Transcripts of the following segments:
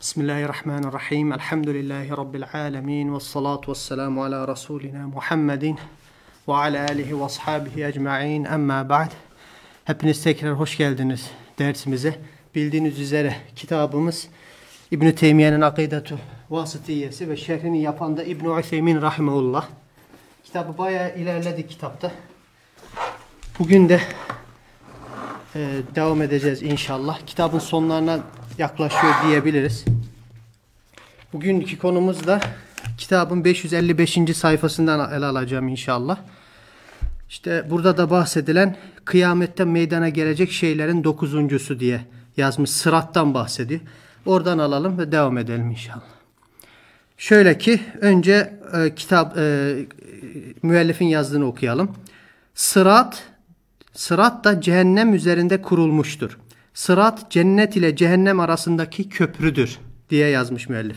Bismillahirrahmanirrahim. Elhamdülillahi Rabbil alemin. Ve salatu ve selamu ala Resulina Muhammedin ve ala alihi ve ashabihi ecma'in. Amma ba'd. Hepiniz tekrar hoş geldiniz dersimize. Bildiğiniz üzere kitabımız İbn-i Teymiye'nin Akidatu Vasıtiyesi ve şerhini yapan da İbn-i Üsemin Rahimeullah. Kitabı bayağı ilerledi kitapta. Bugün de e, devam edeceğiz inşallah. Kitabın sonlarına yaklaşıyor diyebiliriz. Bugünkü konumuz da kitabın 555. sayfasından ele alacağım inşallah. İşte burada da bahsedilen kıyamette meydana gelecek şeylerin dokuzuncusu diye yazmış. Sırattan bahsediyor. Oradan alalım ve devam edelim inşallah. Şöyle ki önce e, kitap e, müellifin yazdığını okuyalım. Sırat sırat da cehennem üzerinde kurulmuştur. Sırat cennet ile cehennem arasındaki köprüdür diye yazmış müellif.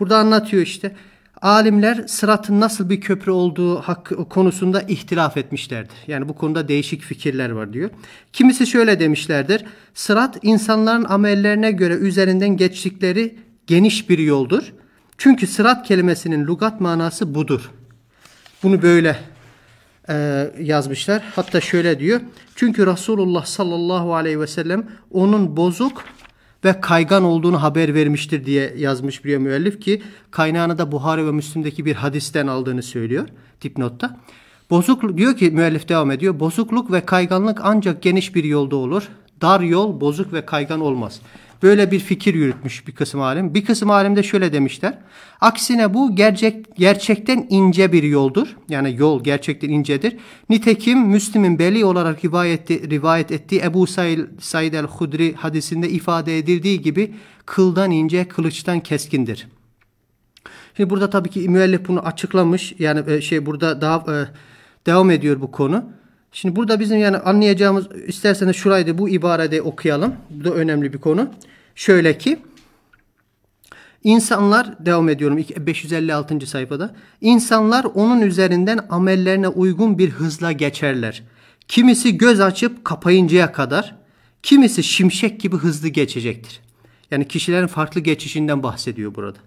Burada anlatıyor işte. Alimler sıratın nasıl bir köprü olduğu hak, konusunda ihtilaf etmişlerdir. Yani bu konuda değişik fikirler var diyor. Kimisi şöyle demişlerdir. Sırat insanların amellerine göre üzerinden geçtikleri geniş bir yoldur. Çünkü sırat kelimesinin lugat manası budur. Bunu böyle e, yazmışlar. Hatta şöyle diyor. Çünkü Resulullah sallallahu aleyhi ve sellem onun bozuk ve kaygan olduğunu haber vermiştir diye yazmış bir müellif ki kaynağını da Buhari ve Müslim'deki bir hadisten aldığını söylüyor dipnotta. Bozuk diyor ki müellif devam ediyor. Bozukluk ve kayganlık ancak geniş bir yolda olur. Dar yol bozuk ve kaygan olmaz. Böyle bir fikir yürütmüş bir kısım alim. Bir kısım alim de şöyle demişler. Aksine bu gerçek gerçekten ince bir yoldur. Yani yol gerçekten incedir. Nitekim Müslim'in belli olarak rivayet, rivayet ettiği Ebu Said, Said el-Hudri hadisinde ifade edildiği gibi kıldan ince, kılıçtan keskindir. Şimdi burada tabii ki müellif bunu açıklamış. Yani e, şey burada daha e, devam ediyor bu konu. Şimdi burada bizim yani anlayacağımız isterseniz şurayı da bu ibarede okuyalım. Bu da önemli bir konu. Şöyle ki insanlar devam ediyorum 556. sayfada. İnsanlar onun üzerinden amellerine uygun bir hızla geçerler. Kimisi göz açıp kapayıncaya kadar, kimisi şimşek gibi hızlı geçecektir. Yani kişilerin farklı geçişinden bahsediyor burada.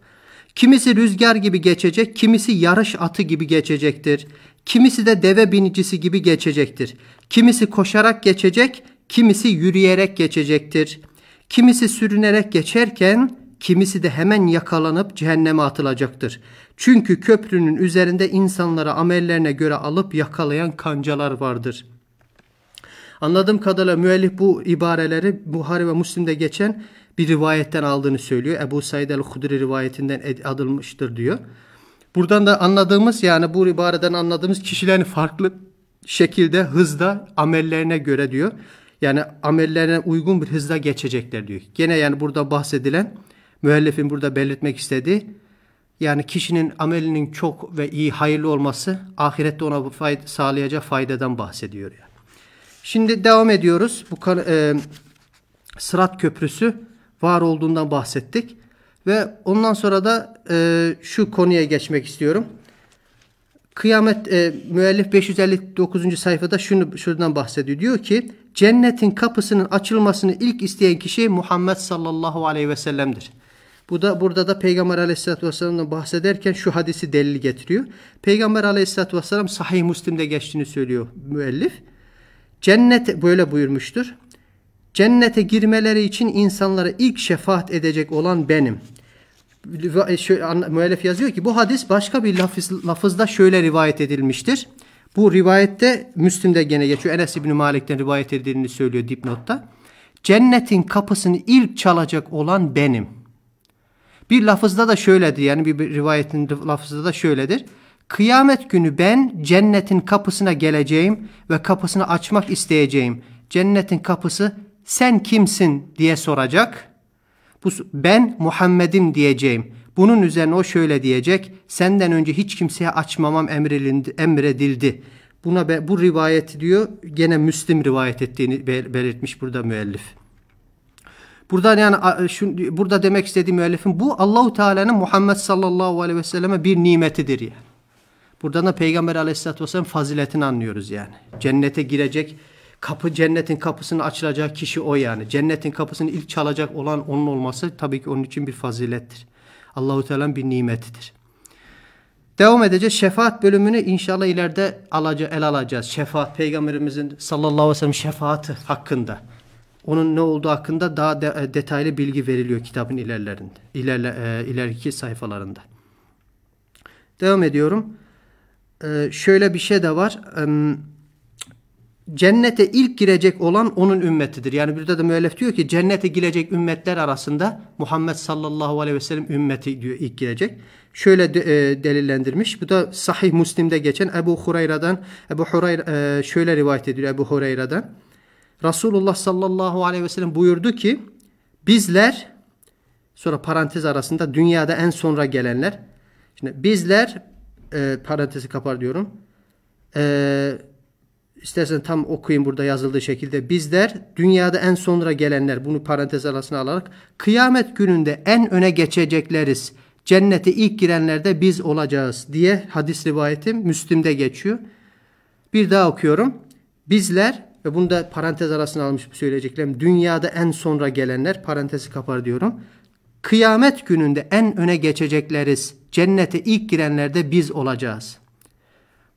Kimisi rüzgar gibi geçecek, kimisi yarış atı gibi geçecektir. Kimisi de deve binicisi gibi geçecektir. Kimisi koşarak geçecek, kimisi yürüyerek geçecektir. Kimisi sürünerek geçerken kimisi de hemen yakalanıp cehenneme atılacaktır. Çünkü köprünün üzerinde insanlara amellerine göre alıp yakalayan kancalar vardır. Anladığım kadarıyla müellif bu ibareleri Buhari ve Müslim'de geçen bir rivayetten aldığını söylüyor. Ebu Said el-Hudri rivayetinden edilmiştir diyor. Buradan da anladığımız yani bu ibareden anladığımız kişilerin farklı şekilde hızda amellerine göre diyor. Yani amellerine uygun bir hızda geçecekler diyor. Gene yani burada bahsedilen müellifin burada belirtmek istediği yani kişinin amelinin çok ve iyi hayırlı olması ahirette ona fayda, sağlayacağı faydadan bahsediyor yani. Şimdi devam ediyoruz. Bu e, Sırat Köprüsü var olduğundan bahsettik. Ve ondan sonra da e, şu konuya geçmek istiyorum. Kıyamet e, müellif 559. sayfada şunu şuradan bahsediyor. Diyor ki cennetin kapısının açılmasını ilk isteyen kişi Muhammed sallallahu aleyhi ve sellem'dir. Bu da burada da Peygamber Aleyhisselatü Vesselam'dan bahsederken şu hadisi delil getiriyor. Peygamber Aleyhisselatü Vesselam Sahih Müslim'de geçtiğini söylüyor müellif. Cennet böyle buyurmuştur. Cennete girmeleri için insanlara ilk şefaat edecek olan benim. E, müellif yazıyor ki bu hadis başka bir lafız, lafızda şöyle rivayet edilmiştir. Bu rivayette Müslim'de gene geçiyor. Enes İbni Malik'ten rivayet edildiğini söylüyor dipnotta. Cennetin kapısını ilk çalacak olan benim. Bir lafızda da şöyledir yani bir rivayetin lafızda da şöyledir. Kıyamet günü ben cennetin kapısına geleceğim ve kapısını açmak isteyeceğim. Cennetin kapısı sen kimsin diye soracak. Bu, ben Muhammed'im diyeceğim. Bunun üzerine o şöyle diyecek. Senden önce hiç kimseye açmamam emredildi. Buna bu rivayet diyor gene Müslim rivayet ettiğini belirtmiş burada müellif. Burada yani şu, burada demek istediği müellifin bu Allahu Teala'nın Muhammed sallallahu aleyhi ve selleme bir nimetidir yani. Buradan da Peygamber aleyhissalatü vesselam faziletini anlıyoruz yani. Cennete girecek kapı cennetin kapısını açılacak kişi o yani. Cennetin kapısını ilk çalacak olan onun olması tabii ki onun için bir fazilettir. Allahu Teala'nın bir nimetidir. Devam edeceğiz. Şefaat bölümünü inşallah ileride alaca, el alacağız. Şefaat peygamberimizin sallallahu aleyhi ve sellem şefaati hakkında. Onun ne olduğu hakkında daha de, e, detaylı bilgi veriliyor kitabın ilerlerinde. İlerle, e, ileriki sayfalarında. Devam ediyorum. E, şöyle bir şey de var. E, cennete ilk girecek olan onun ümmetidir. Yani burada da müellif diyor ki cennete girecek ümmetler arasında Muhammed sallallahu aleyhi ve sellem ümmeti diyor ilk girecek. Şöyle de, e, delillendirmiş. Bu da Sahih Müslim'de geçen Ebu Hurayra'dan Ebu Hurayra e, şöyle rivayet ediyor Ebu Hurayra'dan. Resulullah sallallahu aleyhi ve sellem buyurdu ki bizler sonra parantez arasında dünyada en sonra gelenler. Şimdi bizler e, parantezi kapar diyorum. E, istersen tam okuyayım burada yazıldığı şekilde. Bizler dünyada en sonra gelenler bunu parantez arasına alarak kıyamet gününde en öne geçecekleriz. Cennete ilk girenlerde biz olacağız diye hadis rivayeti Müslim'de geçiyor. Bir daha okuyorum. Bizler ve bunu da parantez arasına almış bir söyleyeceklerim. Dünyada en sonra gelenler parantezi kapar diyorum. Kıyamet gününde en öne geçecekleriz. Cennete ilk girenlerde biz olacağız.''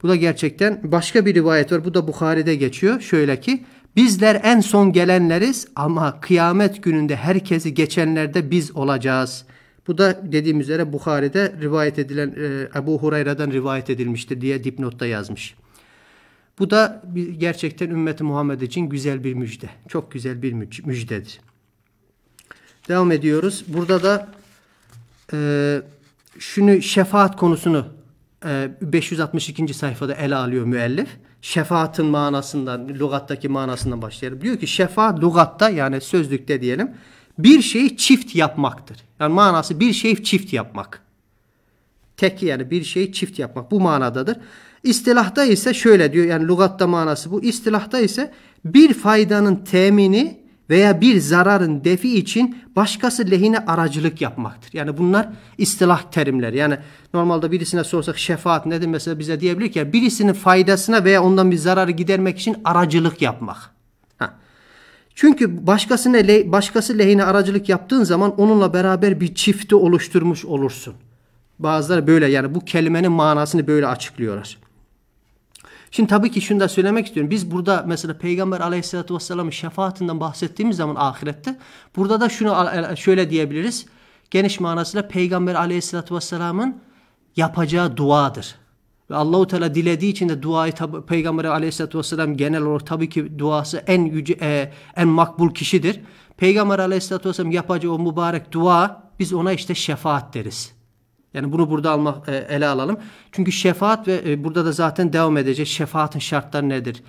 Bu da gerçekten başka bir rivayet var. Bu da Bukhari'de geçiyor. Şöyle ki bizler en son gelenleriz ama kıyamet gününde herkesi geçenlerde biz olacağız. Bu da dediğim üzere Bukhari'de rivayet edilen e, Ebu Hurayra'dan rivayet edilmiştir diye dipnotta yazmış. Bu da gerçekten ümmeti Muhammed için güzel bir müjde. Çok güzel bir müjdedir. Devam ediyoruz. Burada da e, şunu şefaat konusunu 562. E, sayfada ele alıyor müellif. Şefaatin manasından, lugattaki manasından başlayalım. Diyor ki şefaat lugatta yani sözlükte diyelim bir şeyi çift yapmaktır. Yani manası bir şeyi çift yapmak. Tek yani bir şeyi çift yapmak bu manadadır. İstilahta ise şöyle diyor yani lugatta manası bu. İstilahta ise bir faydanın temini veya bir zararın defi için başkası lehine aracılık yapmaktır. Yani bunlar istilah terimler. Yani normalde birisine sorsak şefaat nedir mesela bize diyebilir ki birisinin faydasına veya ondan bir zararı gidermek için aracılık yapmak. Ha. Çünkü başkasına le başkası lehine aracılık yaptığın zaman onunla beraber bir çifti oluşturmuş olursun. Bazıları böyle yani bu kelimenin manasını böyle açıklıyorlar. Şimdi tabii ki şunu da söylemek istiyorum. Biz burada mesela Peygamber Aleyhisselatü vesselamın şefaatinden bahsettiğimiz zaman ahirette burada da şunu e, şöyle diyebiliriz. Geniş manasıyla Peygamber Aleyhisselatü vesselamın yapacağı duadır. Ve Allahu Teala dilediği için de duayı Peygamber Aleyhisselatü Vesselam genel olarak tabii ki duası en yüce, e, en makbul kişidir. Peygamber Aleyhisselatü Vesselam yapacağı o mübarek dua biz ona işte şefaat deriz. Yani bunu burada alma, e, ele alalım. Çünkü şefaat ve e, burada da zaten devam edecek. Şefaatin şartları nedir?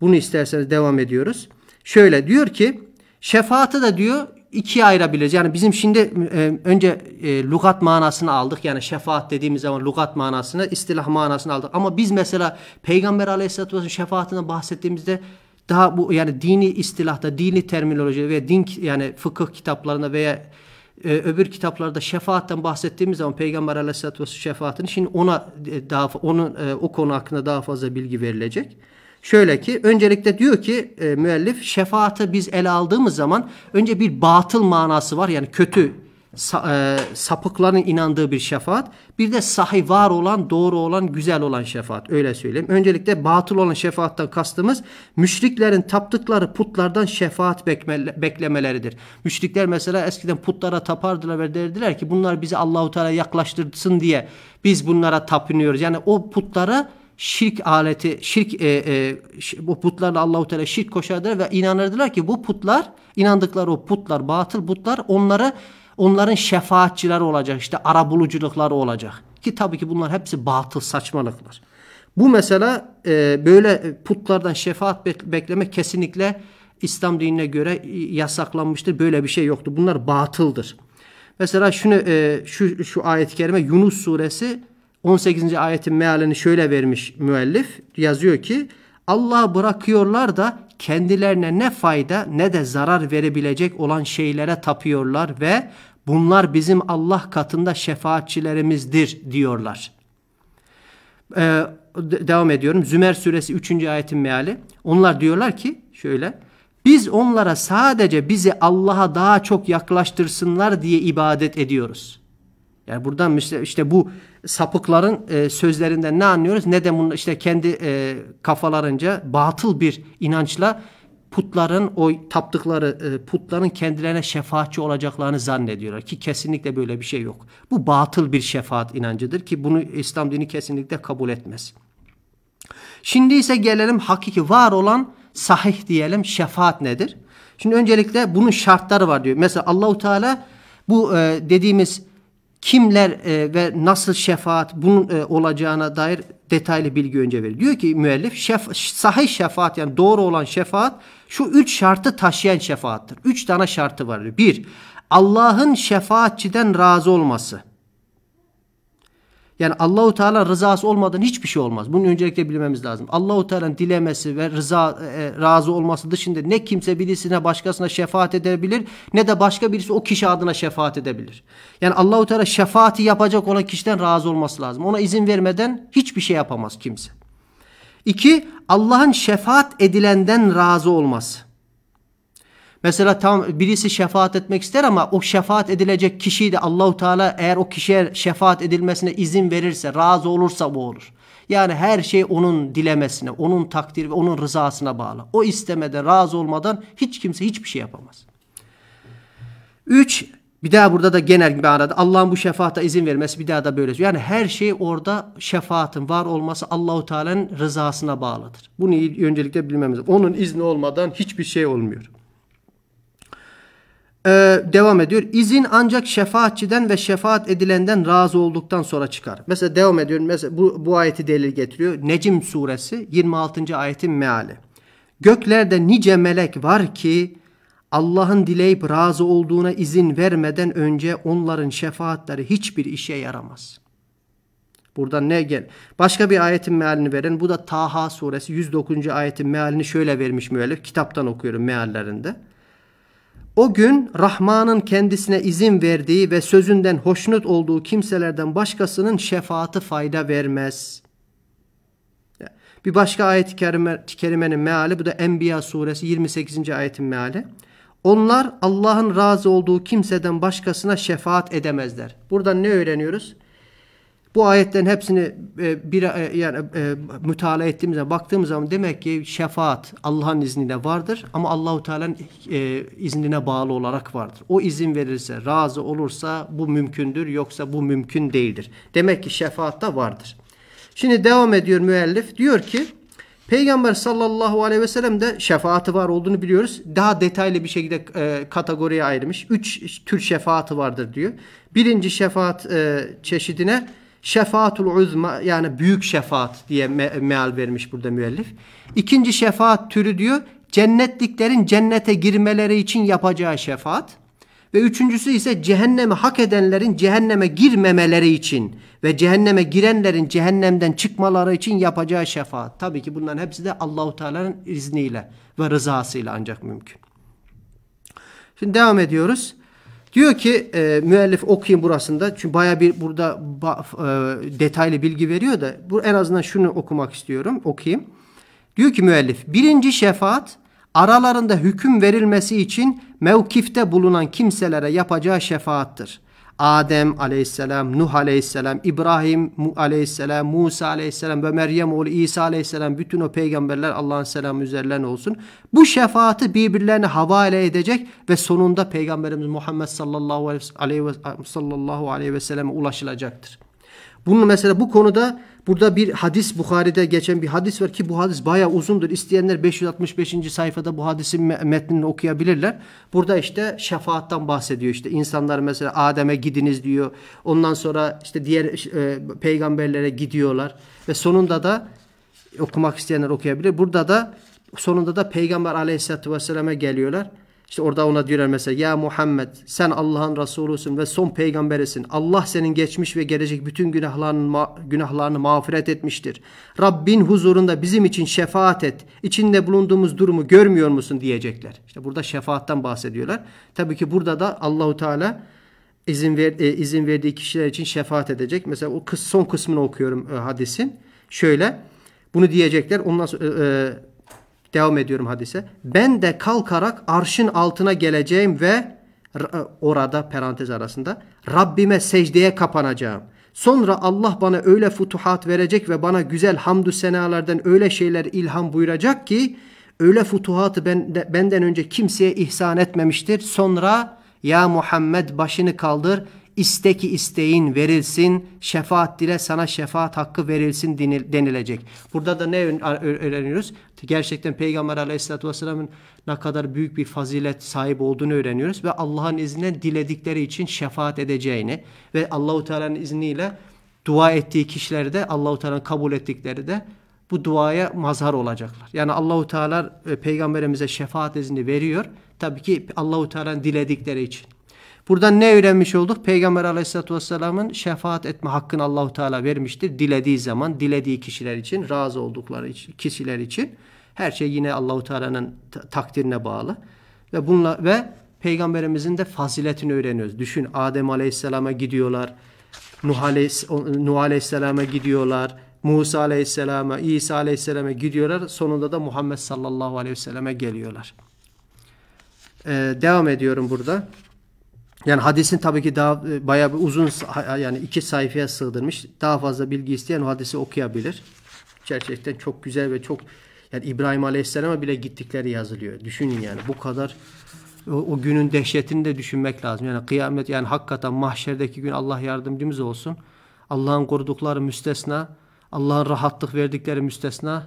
Bunu isterseniz devam ediyoruz. Şöyle diyor ki şefaatı da diyor ikiye ayırabiliriz. Yani bizim şimdi e, önce e, manasını aldık. Yani şefaat dediğimiz zaman lugat manasını, istilah manasını aldık. Ama biz mesela Peygamber Aleyhisselatü Vesselam şefaatinden bahsettiğimizde daha bu yani dini istilahta, dini terminolojide veya din yani fıkıh kitaplarında veya e, öbür kitaplarda şefaatten bahsettiğimiz zaman Peygamber Aleyhisselatü Vesselam şefaatini şimdi ona e, daha onun e, o konu hakkında daha fazla bilgi verilecek. Şöyle ki öncelikle diyor ki e, müellif şefaati biz ele aldığımız zaman önce bir batıl manası var yani kötü e, sapıkların inandığı bir şefaat. Bir de sahi var olan, doğru olan, güzel olan şefaat. Öyle söyleyeyim. Öncelikle batıl olan şefaattan kastımız müşriklerin taptıkları putlardan şefaat beklemeleridir. Müşrikler mesela eskiden putlara tapardılar ve derdiler ki bunlar bizi Allahu Teala yaklaştırsın diye biz bunlara tapınıyoruz. Yani o putlara şirk aleti, şirk e, e, bu putlarla Allahu Teala şirk koşardılar ve inanırdılar ki bu putlar, inandıkları o putlar, batıl putlar onlara Onların şefaatçileri olacak işte arabuluculukları olacak. Ki tabii ki bunlar hepsi batıl saçmalıklar. Bu mesela e, böyle putlardan şefaat beklemek kesinlikle İslam dinine göre e, yasaklanmıştır. Böyle bir şey yoktu. Bunlar batıldır. Mesela şunu e, şu şu ayet-i kerime Yunus suresi 18. ayetin mealini şöyle vermiş müellif. Yazıyor ki Allah bırakıyorlar da kendilerine ne fayda ne de zarar verebilecek olan şeylere tapıyorlar ve bunlar bizim Allah katında şefaatçilerimizdir diyorlar. Ee, devam ediyorum. Zümer suresi 3. ayetin meali. Onlar diyorlar ki şöyle. Biz onlara sadece bizi Allah'a daha çok yaklaştırsınlar diye ibadet ediyoruz. Yani buradan işte, işte bu sapıkların e, sözlerinden ne anlıyoruz ne de bunun işte kendi e, kafalarınca batıl bir inançla putların o taptıkları e, putların kendilerine şefaatçi olacaklarını zannediyorlar ki kesinlikle böyle bir şey yok. Bu batıl bir şefaat inancıdır ki bunu İslam dini kesinlikle kabul etmez. Şimdi ise gelelim hakiki var olan sahih diyelim şefaat nedir? Şimdi öncelikle bunun şartları var diyor. Mesela Allahu Teala bu e, dediğimiz kimler e, ve nasıl şefaat bunun e, olacağına dair detaylı bilgi önce verir. Diyor ki müellif şef, sahih şefaat yani doğru olan şefaat şu üç şartı taşıyan şefaattır. Üç tane şartı var diyor. Bir, Allah'ın şefaatçiden razı olması. Yani Allahu Teala rızası olmadan hiçbir şey olmaz. Bunu öncelikle bilmemiz lazım. Allahu Teala'nın dilemesi ve rıza e, razı olması dışında ne kimse birisine başkasına şefaat edebilir ne de başka birisi o kişi adına şefaat edebilir. Yani Allahu Teala şefaati yapacak olan kişiden razı olması lazım. Ona izin vermeden hiçbir şey yapamaz kimse. İki, Allah'ın şefaat edilenden razı olması. Mesela tam birisi şefaat etmek ister ama o şefaat edilecek kişiyi de Allahu Teala eğer o kişiye şefaat edilmesine izin verirse, razı olursa bu olur. Yani her şey onun dilemesine, onun takdir ve onun rızasına bağlı. O istemeden, razı olmadan hiç kimse hiçbir şey yapamaz. Üç, bir daha burada da genel bir arada Allah'ın bu şefaata izin vermesi bir daha da böyle. Yani her şey orada şefaatin var olması Allahu Teala'nın rızasına bağlıdır. Bunu öncelikle bilmemiz. Onun izni olmadan hiçbir şey olmuyor e, devam ediyor. İzin ancak şefaatçiden ve şefaat edilenden razı olduktan sonra çıkar. Mesela devam ediyor. Mesela bu, bu ayeti delil getiriyor. Necim suresi 26. ayetin meali. Göklerde nice melek var ki Allah'ın dileyip razı olduğuna izin vermeden önce onların şefaatleri hiçbir işe yaramaz. Buradan ne gel? Başka bir ayetin mealini veren bu da Taha suresi 109. ayetin mealini şöyle vermiş müellif. Kitaptan okuyorum meallerinde. O gün Rahman'ın kendisine izin verdiği ve sözünden hoşnut olduğu kimselerden başkasının şefaati fayda vermez. Bir başka ayet-i kerime, kerimenin meali bu da Enbiya suresi 28. ayetin meali. Onlar Allah'ın razı olduğu kimseden başkasına şefaat edemezler. Buradan ne öğreniyoruz? Bu ayetlerin hepsini e, bir e, yani e, mütala ettiğimiz zaman baktığımız zaman demek ki şefaat Allah'ın izniyle vardır ama Allahu Teala'nın e, iznine bağlı olarak vardır. O izin verirse, razı olursa bu mümkündür yoksa bu mümkün değildir. Demek ki şefaat da vardır. Şimdi devam ediyor müellif. Diyor ki Peygamber sallallahu aleyhi ve sellem de şefaati var olduğunu biliyoruz. Daha detaylı bir şekilde e, kategoriye ayırmış. Üç tür şefaati vardır diyor. Birinci şefaat e, çeşidine Şefaatul uzma yani büyük şefaat diye me meal vermiş burada müellif. İkinci şefaat türü diyor cennetliklerin cennete girmeleri için yapacağı şefaat. Ve üçüncüsü ise cehennemi hak edenlerin cehenneme girmemeleri için ve cehenneme girenlerin cehennemden çıkmaları için yapacağı şefaat. Tabii ki bunların hepsi de Allahu Teala'nın izniyle ve rızasıyla ancak mümkün. Şimdi devam ediyoruz. Diyor ki e, müellif okuyun burasında. Çünkü baya bir burada ba, e, detaylı bilgi veriyor da bu en azından şunu okumak istiyorum. Okuyayım. Diyor ki müellif birinci şefaat aralarında hüküm verilmesi için mevkifte bulunan kimselere yapacağı şefaattır. Adem aleyhisselam, Nuh aleyhisselam, İbrahim aleyhisselam, Musa aleyhisselam ve Meryem oğlu İsa aleyhisselam bütün o peygamberler Allah'ın selamı üzerlerine olsun. Bu şefaati birbirlerine havale edecek ve sonunda peygamberimiz Muhammed sallallahu aleyhi ve, sallallahu aleyhi ve selleme ulaşılacaktır. Bunun mesela bu konuda Burada bir hadis Bukhari'de geçen bir hadis var ki bu hadis bayağı uzundur. İsteyenler 565. sayfada bu hadisin metnini okuyabilirler. Burada işte şefaattan bahsediyor. İşte insanlar mesela Adem'e gidiniz diyor. Ondan sonra işte diğer e, peygamberlere gidiyorlar ve sonunda da okumak isteyenler okuyabilir. Burada da sonunda da peygamber aleyhissalatü vesselam'a geliyorlar. İşte orada ona diyorlar mesela ya Muhammed sen Allah'ın Resulüsün ve son peygamberisin. Allah senin geçmiş ve gelecek bütün günahlarını, ma günahlarını mağfiret etmiştir. Rabbin huzurunda bizim için şefaat et. İçinde bulunduğumuz durumu görmüyor musun diyecekler. İşte burada şefaattan bahsediyorlar. Tabii ki burada da Allahu Teala izin ver, e, izin verdiği kişiler için şefaat edecek. Mesela o kıs, son kısmını okuyorum e, hadisin. Şöyle bunu diyecekler. Ondan sonra e, e Devam ediyorum hadise. Ben de kalkarak arşın altına geleceğim ve e, orada parantez arasında Rabbime secdeye kapanacağım. Sonra Allah bana öyle futuhat verecek ve bana güzel hamdü senalardan öyle şeyler ilham buyuracak ki öyle futuhatı benden önce kimseye ihsan etmemiştir. Sonra ya Muhammed başını kaldır İste isteğin verilsin, şefaat dile sana şefaat hakkı verilsin denilecek. Burada da ne öğreniyoruz? Gerçekten Peygamber Aleyhisselatü vesselamın ne kadar büyük bir fazilet sahip olduğunu öğreniyoruz. Ve Allah'ın izniyle diledikleri için şefaat edeceğini ve Allahu Teala'nın izniyle dua ettiği kişileri de Allahu Teala'nın kabul ettikleri de bu duaya mazhar olacaklar. Yani Allahu Teala e, peygamberimize şefaat izni veriyor. Tabii ki Allahu Teala'nın diledikleri için. Buradan ne öğrenmiş olduk? Peygamber aleyhissalatü vesselamın şefaat etme hakkını Allahu Teala vermiştir. Dilediği zaman, dilediği kişiler için, razı oldukları için, kişiler için. Her şey yine Allahu Teala'nın takdirine bağlı. Ve bununla ve peygamberimizin de faziletini öğreniyoruz. Düşün Adem Aleyhisselam'a gidiyorlar. Nuh, Aleyhis Nuh Aleyhisselam'a gidiyorlar. Musa Aleyhisselam'a, İsa Aleyhisselam'a gidiyorlar. Sonunda da Muhammed sallallahu aleyhi ve selleme geliyorlar. Ee, devam ediyorum burada. Yani hadisin tabii ki daha e, bayağı bir uzun yani iki sayfaya sığdırmış. Daha fazla bilgi isteyen o hadisi okuyabilir. Gerçekten çok güzel ve çok yani İbrahim Aleyhisselam'a bile gittikleri yazılıyor. Düşünün yani bu kadar o, o günün dehşetini de düşünmek lazım. Yani kıyamet yani hakikaten mahşerdeki gün Allah yardımcımız olsun. Allah'ın korudukları müstesna, Allah'ın rahatlık verdikleri müstesna,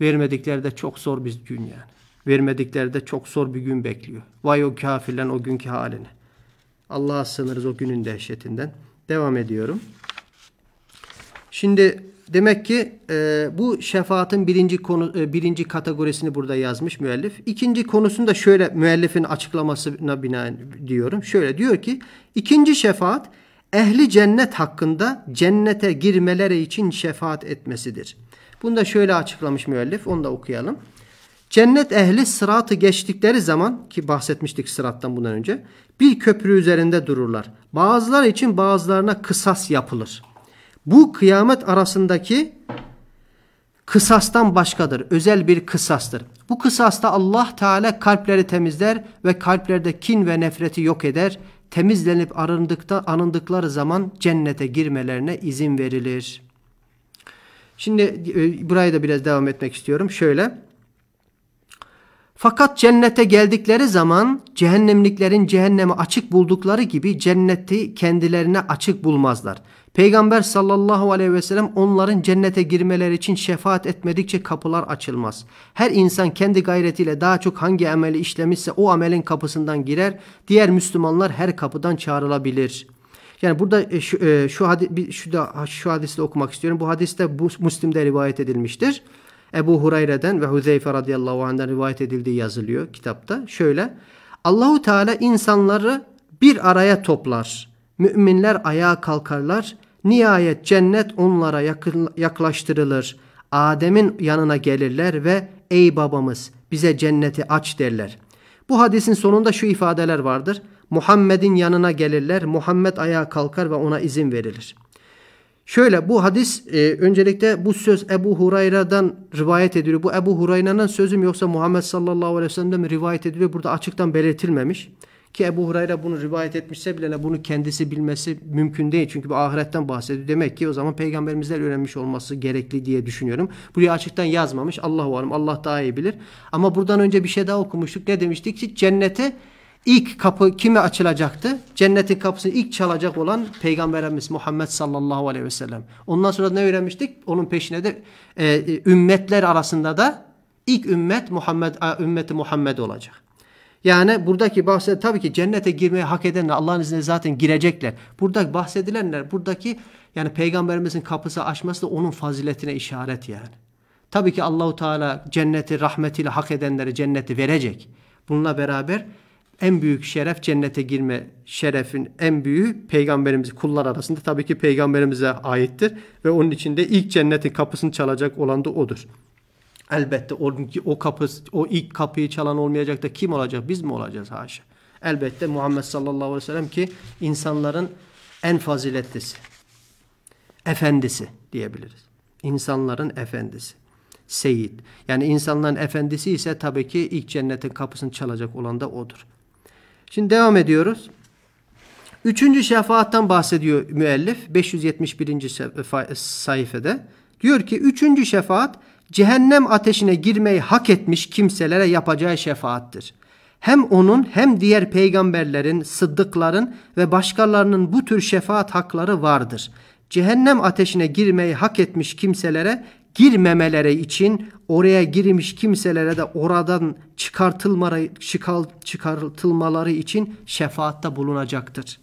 vermedikleri de çok zor bir gün yani. Vermedikleri de çok zor bir gün bekliyor. Vay o kafirlerin o günkü halini. Allah'a sığınırız o günün dehşetinden. Devam ediyorum. Şimdi demek ki e, bu şefaatin birinci konu e, birinci kategorisini burada yazmış müellif. İkinci konusunu da şöyle müellifin açıklamasına binaen diyorum. Şöyle diyor ki ikinci şefaat ehli cennet hakkında cennete girmeleri için şefaat etmesidir. Bunu da şöyle açıklamış müellif. Onu da okuyalım. Cennet ehli sıratı geçtikleri zaman ki bahsetmiştik sırattan bundan önce bir köprü üzerinde dururlar. Bazılar için bazılarına kısas yapılır. Bu kıyamet arasındaki kısastan başkadır. Özel bir kısastır. Bu kısasta Allah Teala kalpleri temizler ve kalplerde kin ve nefreti yok eder. Temizlenip arındıkta, anındıkları zaman cennete girmelerine izin verilir. Şimdi e, buraya da biraz devam etmek istiyorum. Şöyle fakat cennete geldikleri zaman cehennemliklerin cehennemi açık buldukları gibi cenneti kendilerine açık bulmazlar. Peygamber sallallahu aleyhi ve sellem onların cennete girmeleri için şefaat etmedikçe kapılar açılmaz. Her insan kendi gayretiyle daha çok hangi ameli işlemişse o amelin kapısından girer. Diğer Müslümanlar her kapıdan çağrılabilir.'' Yani burada e, şu, e, şu, hadis, şu, da, şu hadisi okumak istiyorum. Bu hadiste bu, Müslim'de rivayet edilmiştir. Ebu Hureyre'den ve Huzeyfe radıyallahu anh'dan rivayet edildiği yazılıyor kitapta. Şöyle Allahu Teala insanları bir araya toplar. Müminler ayağa kalkarlar. Nihayet cennet onlara yaklaştırılır. Adem'in yanına gelirler ve ey babamız bize cenneti aç derler. Bu hadisin sonunda şu ifadeler vardır. Muhammed'in yanına gelirler. Muhammed ayağa kalkar ve ona izin verilir. Şöyle bu hadis e, öncelikle bu söz Ebu Hurayra'dan rivayet ediliyor. Bu Ebu Hurayra'nın sözüm yoksa Muhammed sallallahu aleyhi ve sellem'den mi rivayet ediliyor? Burada açıktan belirtilmemiş. Ki Ebu Hurayra bunu rivayet etmişse bile bunu kendisi bilmesi mümkün değil. Çünkü bu ahiretten bahsediyor. Demek ki o zaman peygamberimizden öğrenmiş olması gerekli diye düşünüyorum. Buraya açıktan yazmamış. Allahu alem Allah daha iyi bilir. Ama buradan önce bir şey daha okumuştuk. Ne demiştik ki cennete İlk kapı kime açılacaktı? Cennetin kapısını ilk çalacak olan Peygamberimiz Muhammed sallallahu aleyhi ve sellem. Ondan sonra ne öğrenmiştik? Onun peşine de e, ümmetler arasında da ilk ümmet Muhammed ümmeti Muhammed olacak. Yani buradaki bahset tabii ki cennete girmeyi hak edenler Allah'ın izniyle zaten girecekler. Buradaki bahsedilenler buradaki yani peygamberimizin kapısı açması da onun faziletine işaret yani. Tabii ki Allahu Teala cenneti rahmetiyle hak edenlere cenneti verecek. Bununla beraber en büyük şeref cennete girme şerefin en büyüğü peygamberimiz kullar arasında tabii ki peygamberimize aittir ve onun içinde ilk cennetin kapısını çalacak olan da odur. Elbette onun o kapı o ilk kapıyı çalan olmayacak da kim olacak? Biz mi olacağız haşa? Elbette Muhammed sallallahu aleyhi ve sellem ki insanların en faziletlisi, efendisi diyebiliriz. İnsanların efendisi. Seyit. Yani insanların efendisi ise tabii ki ilk cennetin kapısını çalacak olan da odur. Şimdi devam ediyoruz. Üçüncü şefaattan bahsediyor müellif 571. sayfede. Diyor ki üçüncü şefaat cehennem ateşine girmeyi hak etmiş kimselere yapacağı şefaattir. Hem onun hem diğer peygamberlerin, sıddıkların ve başkalarının bu tür şefaat hakları vardır. Cehennem ateşine girmeyi hak etmiş kimselere girmemeleri için oraya girmiş kimselere de oradan çıkartılmaları, için şefaatta bulunacaktır.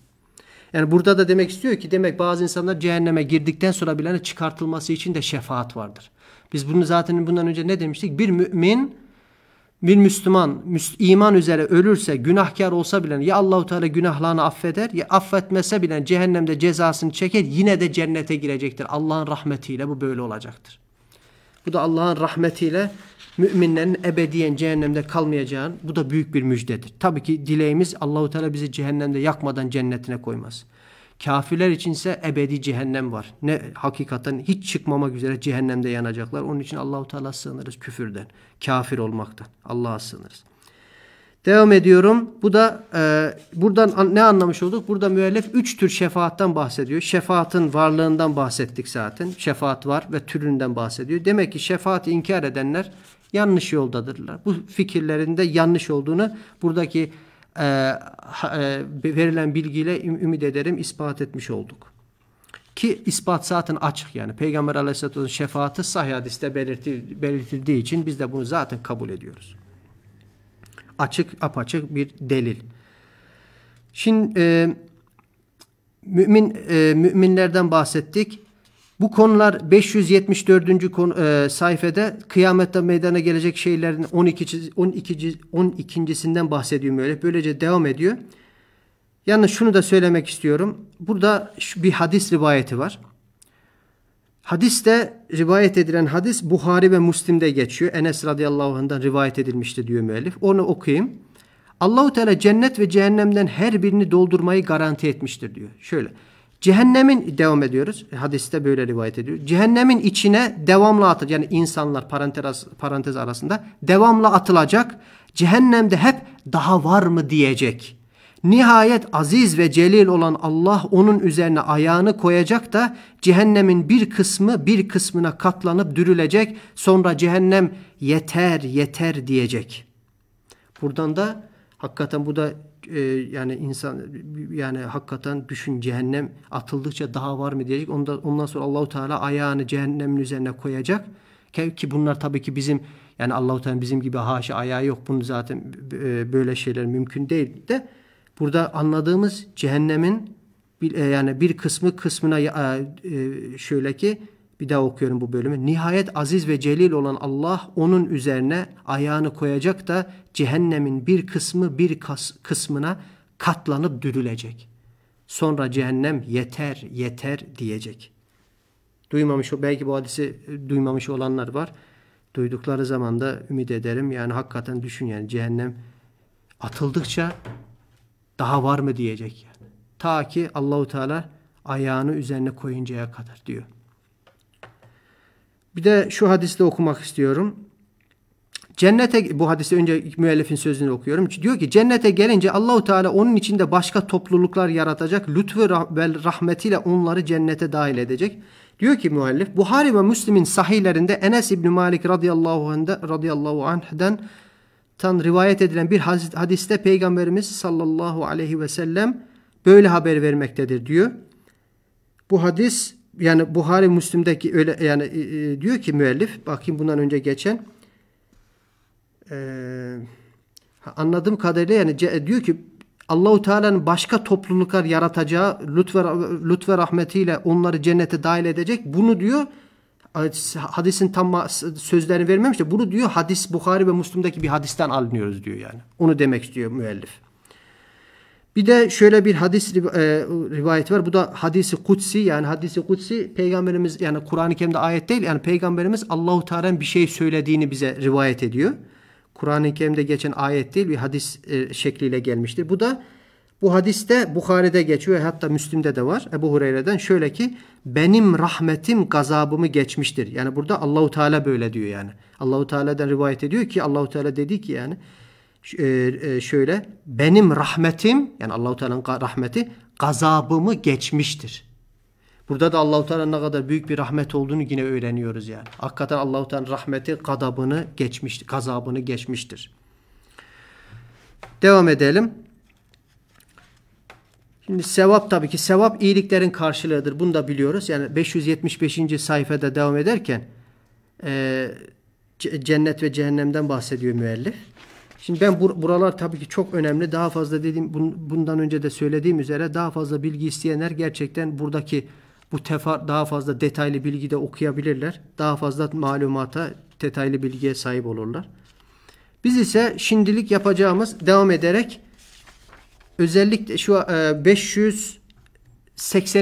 Yani burada da demek istiyor ki demek bazı insanlar cehenneme girdikten sonra bile çıkartılması için de şefaat vardır. Biz bunu zaten bundan önce ne demiştik? Bir mümin bir Müslüman iman üzere ölürse günahkar olsa bile ya Allahu Teala günahlarını affeder ya affetmese bile cehennemde cezasını çeker yine de cennete girecektir. Allah'ın rahmetiyle bu böyle olacaktır. Bu da Allah'ın rahmetiyle müminlerin ebediyen cehennemde kalmayacağın bu da büyük bir müjdedir. Tabii ki dileğimiz Allahu Teala bizi cehennemde yakmadan cennetine koymaz. Kafirler içinse ebedi cehennem var. Ne hakikaten hiç çıkmamak üzere cehennemde yanacaklar. Onun için Allahu Teala sığınırız küfürden, kafir olmaktan. Allah'a sığınırız. Devam ediyorum. Bu da e, buradan ne anlamış olduk? Burada müellif üç tür şefaatten bahsediyor. Şefaatin varlığından bahsettik zaten. Şefaat var ve türünden bahsediyor. Demek ki şefaati inkar edenler yanlış yoldadırlar. Bu fikirlerinde yanlış olduğunu buradaki e, e, verilen bilgiyle ümit ederim ispat etmiş olduk. Ki ispat zaten açık yani. Peygamber aleyhisselatü şefaati sahih hadiste belirtildiği için biz de bunu zaten kabul ediyoruz açık apaçık bir delil. Şimdi e, mümin e, müminlerden bahsettik. Bu konular 574. Konu, e, sayfede kıyamette meydana gelecek şeylerin 12 12 12. 12.sinden bahsediyor böyle. Böylece devam ediyor. Yalnız şunu da söylemek istiyorum. Burada bir hadis rivayeti var. Hadiste rivayet edilen hadis Buhari ve Müslim'de geçiyor. Enes radıyallahu anh'dan rivayet edilmişti diyor müellif. Onu okuyayım. Allahu Teala cennet ve cehennemden her birini doldurmayı garanti etmiştir diyor. Şöyle. Cehennemin devam ediyoruz. E, hadiste böyle rivayet ediyor. Cehennemin içine devamlı atılacak. Yani insanlar parantez, parantez arasında devamlı atılacak. Cehennemde hep daha var mı diyecek. Nihayet aziz ve celil olan Allah onun üzerine ayağını koyacak da cehennemin bir kısmı bir kısmına katlanıp dürülecek. Sonra cehennem yeter yeter diyecek. Buradan da hakikaten bu da e, yani insan yani hakikaten düşün cehennem atıldıkça daha var mı diyecek. Ondan, ondan sonra Allahu Teala ayağını cehennemin üzerine koyacak. Ki bunlar tabii ki bizim yani Allahu Teala bizim gibi haşa ayağı yok. Bunun zaten e, böyle şeyler mümkün değil de Burada anladığımız cehennemin e, yani bir kısmı kısmına e, e, şöyle ki bir daha okuyorum bu bölümü. Nihayet aziz ve celil olan Allah onun üzerine ayağını koyacak da cehennemin bir kısmı bir kısmına katlanıp dürülecek. Sonra cehennem yeter yeter diyecek. Duymamış o belki bu hadisi duymamış olanlar var. Duydukları zaman da ümit ederim yani hakikaten düşün yani cehennem atıldıkça daha var mı diyecek yani. Ta ki Allahu Teala ayağını üzerine koyuncaya kadar diyor. Bir de şu hadiste okumak istiyorum. Cennete bu hadise önce müellifin sözünü okuyorum. Diyor ki cennete gelince Allahu Teala onun içinde başka topluluklar yaratacak. Lütfü ve rahmetiyle onları cennete dahil edecek. Diyor ki müellif Buhari ve Müslim'in sahihlerinde Enes İbn Malik radıyallahu anh'den, radıyallahu anh'den tan rivayet edilen bir hadiste Peygamberimiz sallallahu aleyhi ve sellem böyle haber vermektedir diyor. Bu hadis yani Buhari Müslim'deki öyle yani e, e diyor ki müellif bakayım bundan önce geçen e, anladığım kadarıyla yani diyor ki Allahu Teala'nın başka topluluklar yaratacağı lütfe, lütfe rahmetiyle onları cennete dahil edecek. Bunu diyor hadisin tam sözlerini vermemiş de bunu diyor hadis Bukhari ve Müslim'deki bir hadisten alınıyoruz diyor yani. Onu demek istiyor müellif. Bir de şöyle bir hadis e, rivayet var. Bu da hadisi kutsi yani hadisi kutsi peygamberimiz yani Kur'an-ı Kerim'de ayet değil yani peygamberimiz Allahu Teala'nın bir şey söylediğini bize rivayet ediyor. Kur'an-ı Kerim'de geçen ayet değil bir hadis e, şekliyle gelmiştir. Bu da bu hadiste Bukhari'de geçiyor hatta Müslim'de de var. Ebu Hureyre'den şöyle ki benim rahmetim gazabımı geçmiştir. Yani burada Allahu Teala böyle diyor yani. Allahu Teala'dan rivayet ediyor ki Allahu Teala dedi ki yani e, e, şöyle benim rahmetim yani Allahu Teala'nın rahmeti gazabımı geçmiştir. Burada da Allahu Teala'nın ne kadar büyük bir rahmet olduğunu yine öğreniyoruz yani. Hakikaten Allahu Teala'nın rahmeti gazabını geçmiştir, gazabını geçmiştir. Devam edelim. Şimdi sevap tabii ki sevap iyiliklerin karşılığıdır. Bunu da biliyoruz. Yani 575. sayfada devam ederken e, cennet ve cehennemden bahsediyor müellif. Şimdi ben bur buralar tabii ki çok önemli. Daha fazla dediğim bun bundan önce de söylediğim üzere daha fazla bilgi isteyenler gerçekten buradaki bu tefar daha fazla detaylı bilgi de okuyabilirler. Daha fazla malumata, detaylı bilgiye sahip olurlar. Biz ise şimdilik yapacağımız devam ederek özellikle şu 580.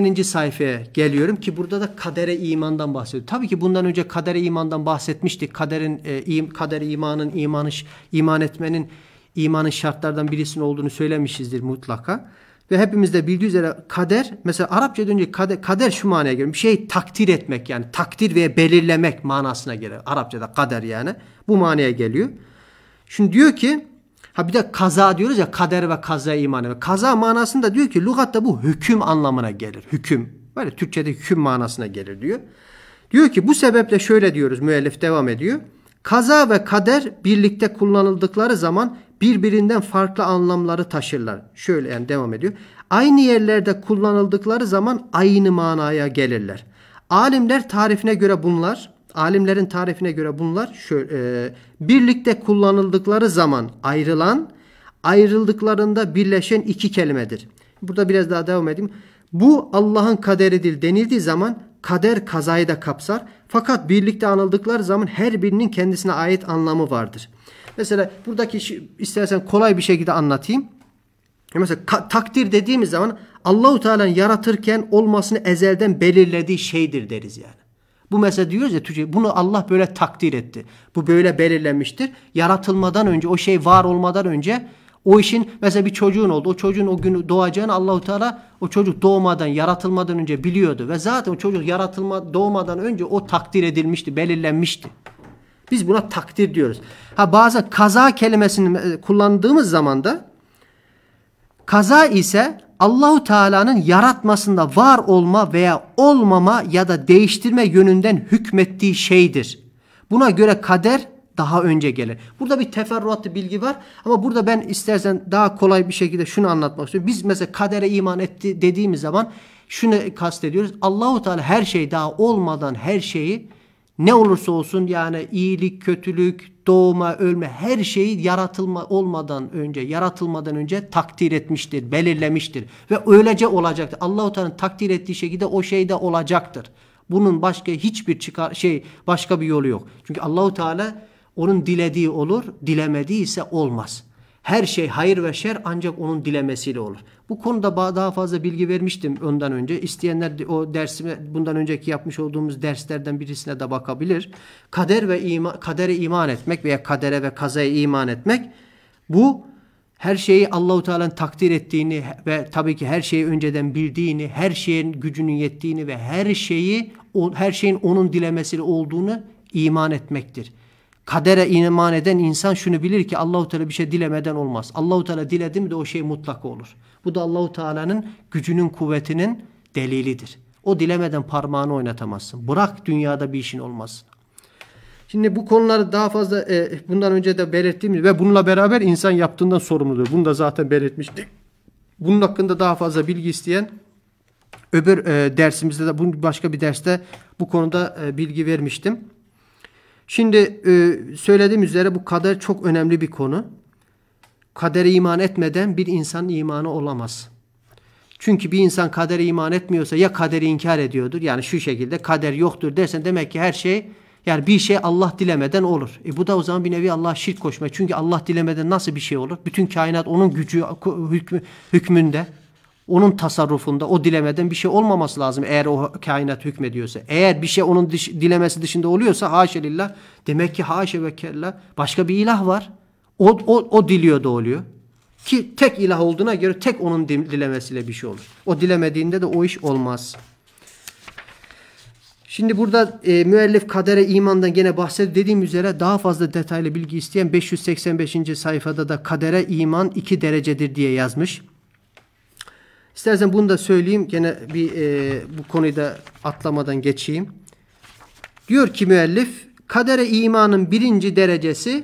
E, sayfaya geliyorum ki burada da kadere imandan bahsediyor. Tabii ki bundan önce kadere imandan bahsetmiştik. Kaderin e, kader imanın imanı iman etmenin imanın şartlardan birisinin olduğunu söylemişizdir mutlaka. Ve hepimiz de bildiği üzere kader mesela Arapça önce kader, kader şu manaya gelir. Bir şeyi takdir etmek yani takdir veya belirlemek manasına gelir. Arapçada kader yani bu manaya geliyor. Şimdi diyor ki Ha bir de kaza diyoruz ya kader ve kaza imanı. Kaza manasında diyor ki lügatta bu hüküm anlamına gelir. Hüküm. Böyle Türkçe'de hüküm manasına gelir diyor. Diyor ki bu sebeple şöyle diyoruz müellif devam ediyor. Kaza ve kader birlikte kullanıldıkları zaman birbirinden farklı anlamları taşırlar. Şöyle yani devam ediyor. Aynı yerlerde kullanıldıkları zaman aynı manaya gelirler. Alimler tarifine göre bunlar Alimlerin tarifine göre bunlar şöyle, e, birlikte kullanıldıkları zaman ayrılan, ayrıldıklarında birleşen iki kelimedir. Burada biraz daha devam edeyim. Bu Allah'ın kaderidir denildiği zaman kader kazayı da kapsar. Fakat birlikte anıldıkları zaman her birinin kendisine ait anlamı vardır. Mesela buradaki istersen kolay bir şekilde anlatayım. Mesela takdir dediğimiz zaman Allahu Teala'nın yaratırken olmasını ezelden belirlediği şeydir deriz yani. Bu mesela diyoruz ya Türkçe bunu Allah böyle takdir etti. Bu böyle belirlenmiştir. Yaratılmadan önce o şey var olmadan önce o işin mesela bir çocuğun oldu. O çocuğun o günü doğacağını Allahu Teala o çocuk doğmadan, yaratılmadan önce biliyordu ve zaten o çocuk yaratılma doğmadan önce o takdir edilmişti, belirlenmişti. Biz buna takdir diyoruz. Ha bazen kaza kelimesini e, kullandığımız zaman da kaza ise Allahu Teala'nın yaratmasında var olma veya olmama ya da değiştirme yönünden hükmettiği şeydir. Buna göre kader daha önce gelir. Burada bir teferruatlı bilgi var ama burada ben istersen daha kolay bir şekilde şunu anlatmak istiyorum. Biz mesela kadere iman etti dediğimiz zaman şunu kastediyoruz. Allahu Teala her şey daha olmadan her şeyi ne olursa olsun yani iyilik, kötülük, Doğuma ölme her şeyi yaratılma olmadan önce, yaratılmadan önce takdir etmiştir, belirlemiştir ve öylece olacaktır. Allahu Teala'nın takdir ettiği şekilde o şey de olacaktır. Bunun başka hiçbir çıkar şey başka bir yolu yok. Çünkü Allahu Teala onun dilediği olur, dilemediyse olmaz. Her şey hayır ve şer ancak onun dilemesiyle olur. Bu konuda daha fazla bilgi vermiştim ondan önce. İsteyenler o dersime bundan önceki yapmış olduğumuz derslerden birisine de bakabilir. Kader ve ima, kadere iman etmek veya kadere ve kazaya iman etmek bu her şeyi Allahu Teala'nın takdir ettiğini ve tabii ki her şeyi önceden bildiğini, her şeyin gücünün yettiğini ve her şeyi her şeyin onun dilemesiyle olduğunu iman etmektir kadere iman eden insan şunu bilir ki Allahu Teala bir şey dilemeden olmaz. Allahu Teala diledi mi de o şey mutlak olur. Bu da Allahu Teala'nın gücünün, kuvvetinin delilidir. O dilemeden parmağını oynatamazsın. Bırak dünyada bir işin olmasın. Şimdi bu konuları daha fazla e, bundan önce de belirttiğimiz ve bununla beraber insan yaptığından sorumludur. Bunu da zaten belirtmiştik. Bunun hakkında daha fazla bilgi isteyen öbür e, dersimizde de başka bir derste bu konuda e, bilgi vermiştim. Şimdi e, söylediğim üzere bu kader çok önemli bir konu. Kadere iman etmeden bir insan imanı olamaz. Çünkü bir insan kadere iman etmiyorsa ya kaderi inkar ediyordur. Yani şu şekilde kader yoktur dersen demek ki her şey yani bir şey Allah dilemeden olur. E bu da o zaman bir nevi Allah şirk koşma. Çünkü Allah dilemeden nasıl bir şey olur? Bütün kainat onun gücü hükmü, hükmünde onun tasarrufunda o dilemeden bir şey olmaması lazım eğer o kainat hükmediyorsa. Eğer bir şey onun dış, dilemesi dışında oluyorsa haşa lillah demek ki haşa ve kella başka bir ilah var. O, o, o diliyor da oluyor. Ki tek ilah olduğuna göre tek onun dilemesiyle bir şey olur. O dilemediğinde de o iş olmaz. Şimdi burada e, müellif kadere imandan gene bahsediyor. Dediğim üzere daha fazla detaylı bilgi isteyen 585. sayfada da kadere iman iki derecedir diye yazmış. İstersen bunu da söyleyeyim. Gene bir e, bu konuyu da atlamadan geçeyim. Diyor ki müellif kadere imanın birinci derecesi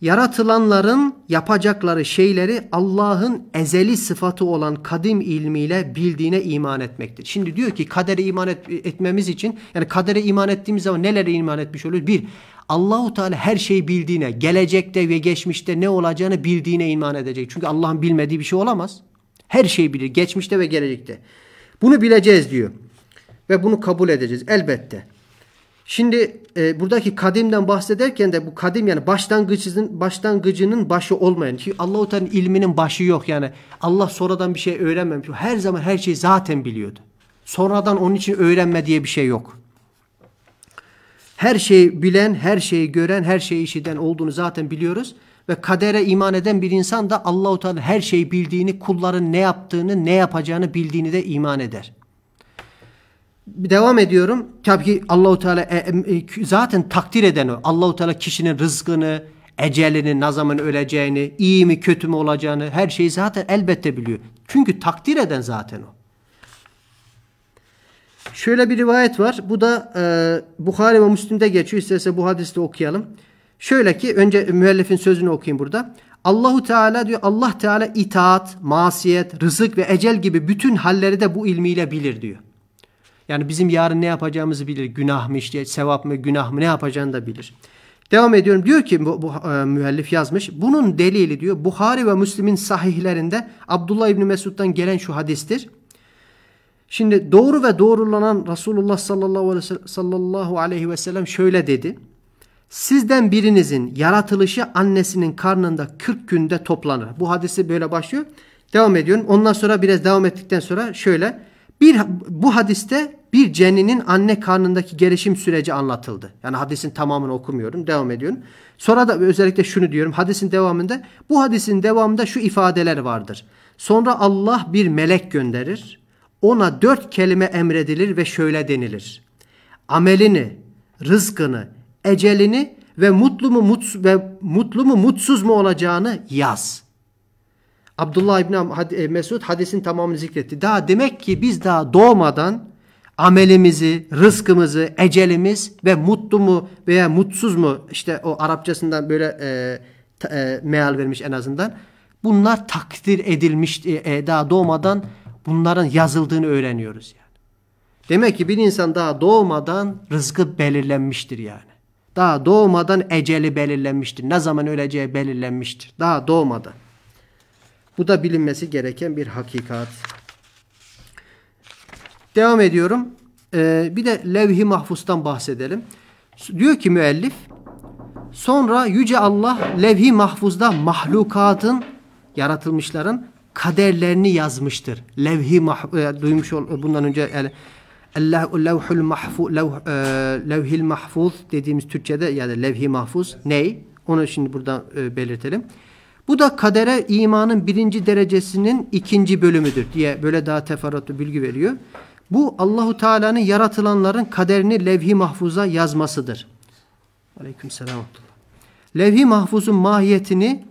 yaratılanların yapacakları şeyleri Allah'ın ezeli sıfatı olan kadim ilmiyle bildiğine iman etmektir. Şimdi diyor ki kadere iman et, etmemiz için yani kadere iman ettiğimiz zaman nelere iman etmiş oluyoruz? Bir, Allahu Teala her şeyi bildiğine, gelecekte ve geçmişte ne olacağını bildiğine iman edecek. Çünkü Allah'ın bilmediği bir şey olamaz. Her şeyi bilir. Geçmişte ve gelecekte. Bunu bileceğiz diyor. Ve bunu kabul edeceğiz elbette. Şimdi e, buradaki kadimden bahsederken de bu kadim yani başlangıcının başlangıcının başı olmayan. ki Allahu Teala'nın ilminin başı yok yani. Allah sonradan bir şey öğrenmemiş. Her zaman her şeyi zaten biliyordu. Sonradan onun için öğrenme diye bir şey yok. Her şeyi bilen, her şeyi gören, her şeyi işiten olduğunu zaten biliyoruz ve kadere iman eden bir insan da Allahu Teala her şeyi bildiğini, kulların ne yaptığını, ne yapacağını bildiğini de iman eder. Devam ediyorum. Tabii ki Allahu Teala e, e, zaten takdir eden o. Allahu Teala kişinin rızkını, ecelini, ne zaman öleceğini, iyi mi kötü mü olacağını her şeyi zaten elbette biliyor. Çünkü takdir eden zaten o. Şöyle bir rivayet var. Bu da e, Bukhari ve Müslim'de geçiyor. İsterse bu hadisi okuyalım. Şöyle ki önce müellifin sözünü okuyayım burada. Allahu Teala diyor Allah Teala itaat, masiyet, rızık ve ecel gibi bütün halleri de bu ilmiyle bilir diyor. Yani bizim yarın ne yapacağımızı bilir. Günah mı işte, sevap mı, günah mı ne yapacağını da bilir. Devam ediyorum. Diyor ki bu, bu e, müellif yazmış. Bunun delili diyor Buhari ve Müslim'in sahihlerinde Abdullah İbni Mesud'dan gelen şu hadistir. Şimdi doğru ve doğrulanan Resulullah sallallahu aleyhi ve sellem şöyle dedi. Sizden birinizin yaratılışı annesinin karnında 40 günde toplanır. Bu hadisi böyle başlıyor. Devam ediyorum. Ondan sonra biraz devam ettikten sonra şöyle bir bu hadiste bir ceninin anne karnındaki gelişim süreci anlatıldı. Yani hadisin tamamını okumuyorum. Devam ediyorum. Sonra da özellikle şunu diyorum. Hadisin devamında bu hadisin devamında şu ifadeler vardır. Sonra Allah bir melek gönderir. Ona dört kelime emredilir ve şöyle denilir. Amelini, rızkını, ecelini ve mutlu mu mutsuz ve mutlu mu mutsuz mu olacağını yaz. Abdullah İbn e, Mesud hadisin tamamını zikretti. Daha demek ki biz daha doğmadan amelimizi, rızkımızı, ecelimiz ve mutlu mu veya mutsuz mu işte o Arapçasından böyle e, e, meal vermiş en azından. Bunlar takdir edilmiş e, e, daha doğmadan bunların yazıldığını öğreniyoruz yani. Demek ki bir insan daha doğmadan rızkı belirlenmiştir yani. Daha doğmadan eceli belirlenmiştir. Ne zaman öleceği belirlenmiştir. Daha doğmadan. Bu da bilinmesi gereken bir hakikat. Devam ediyorum. Ee, bir de levh-i mahfustan bahsedelim. Diyor ki müellif, sonra Yüce Allah levh-i mahfuzda mahlukatın, yaratılmışların kaderlerini yazmıştır. Levh-i mahfuz, e, duymuş ol, bundan önce yani, levhul mahfuz lev, e, levhil mahfuz dediğimiz Türkçe'de yani levhi mahfuz ney? Onu şimdi burada e, belirtelim. Bu da kadere imanın birinci derecesinin ikinci bölümüdür diye böyle daha teferruatlı bilgi veriyor. Bu Allahu Teala'nın yaratılanların kaderini levhi mahfuza yazmasıdır. Aleykümselam. selam. Levhi mahfuzun mahiyetini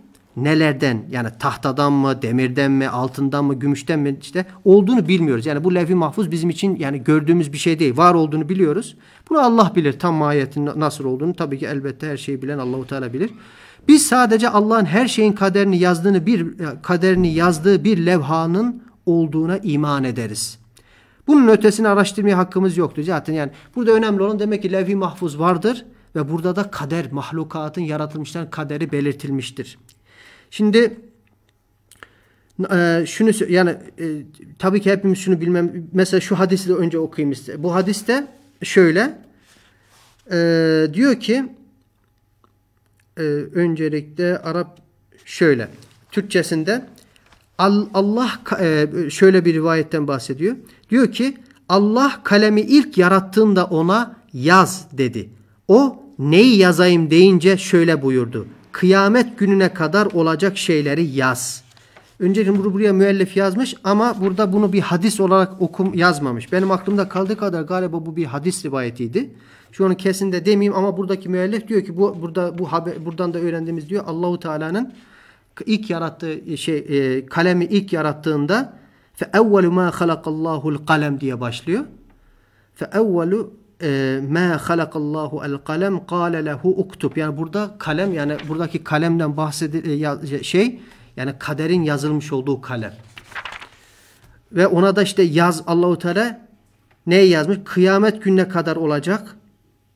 nelerden yani tahtadan mı, demirden mi, altından mı, gümüşten mi işte olduğunu bilmiyoruz. Yani bu levh-i mahfuz bizim için yani gördüğümüz bir şey değil. Var olduğunu biliyoruz. Bunu Allah bilir tam mahiyetin nasıl olduğunu. Tabii ki elbette her şeyi bilen Allahu Teala bilir. Biz sadece Allah'ın her şeyin kaderini yazdığını bir kaderini yazdığı bir levhanın olduğuna iman ederiz. Bunun ötesini araştırmaya hakkımız yoktu. Zaten yani burada önemli olan demek ki levh-i mahfuz vardır ve burada da kader mahlukatın yaratılmışların kaderi belirtilmiştir. Şimdi e, şunu yani e, tabii ki hepimiz şunu bilmem mesela şu hadisi de önce okuyayım size. Bu hadiste şöyle e, diyor ki e, öncelikle Arap şöyle Türkçesinde Allah şöyle bir rivayetten bahsediyor. Diyor ki Allah kalemi ilk yarattığında ona yaz dedi. O neyi yazayım deyince şöyle buyurdu kıyamet gününe kadar olacak şeyleri yaz. Öncelikle bunu buraya müellif yazmış ama burada bunu bir hadis olarak okum yazmamış. Benim aklımda kaldığı kadar galiba bu bir hadis rivayetiydi. Şu an kesin de demeyeyim ama buradaki müellif diyor ki bu burada bu haber, buradan da öğrendiğimiz diyor Allahu Teala'nın ilk yarattığı e, şey e, kalemi ilk yarattığında fe evvelu ma halakallahu'l kalem diye başlıyor. Fe evvelu e, ma halakallahu el kalem kâle lehu uktub. Yani burada kalem yani buradaki kalemden bahsedilen şey, şey yani kaderin yazılmış olduğu kalem. Ve ona da işte yaz Allahu Teala ne yazmış? Kıyamet gününe kadar olacak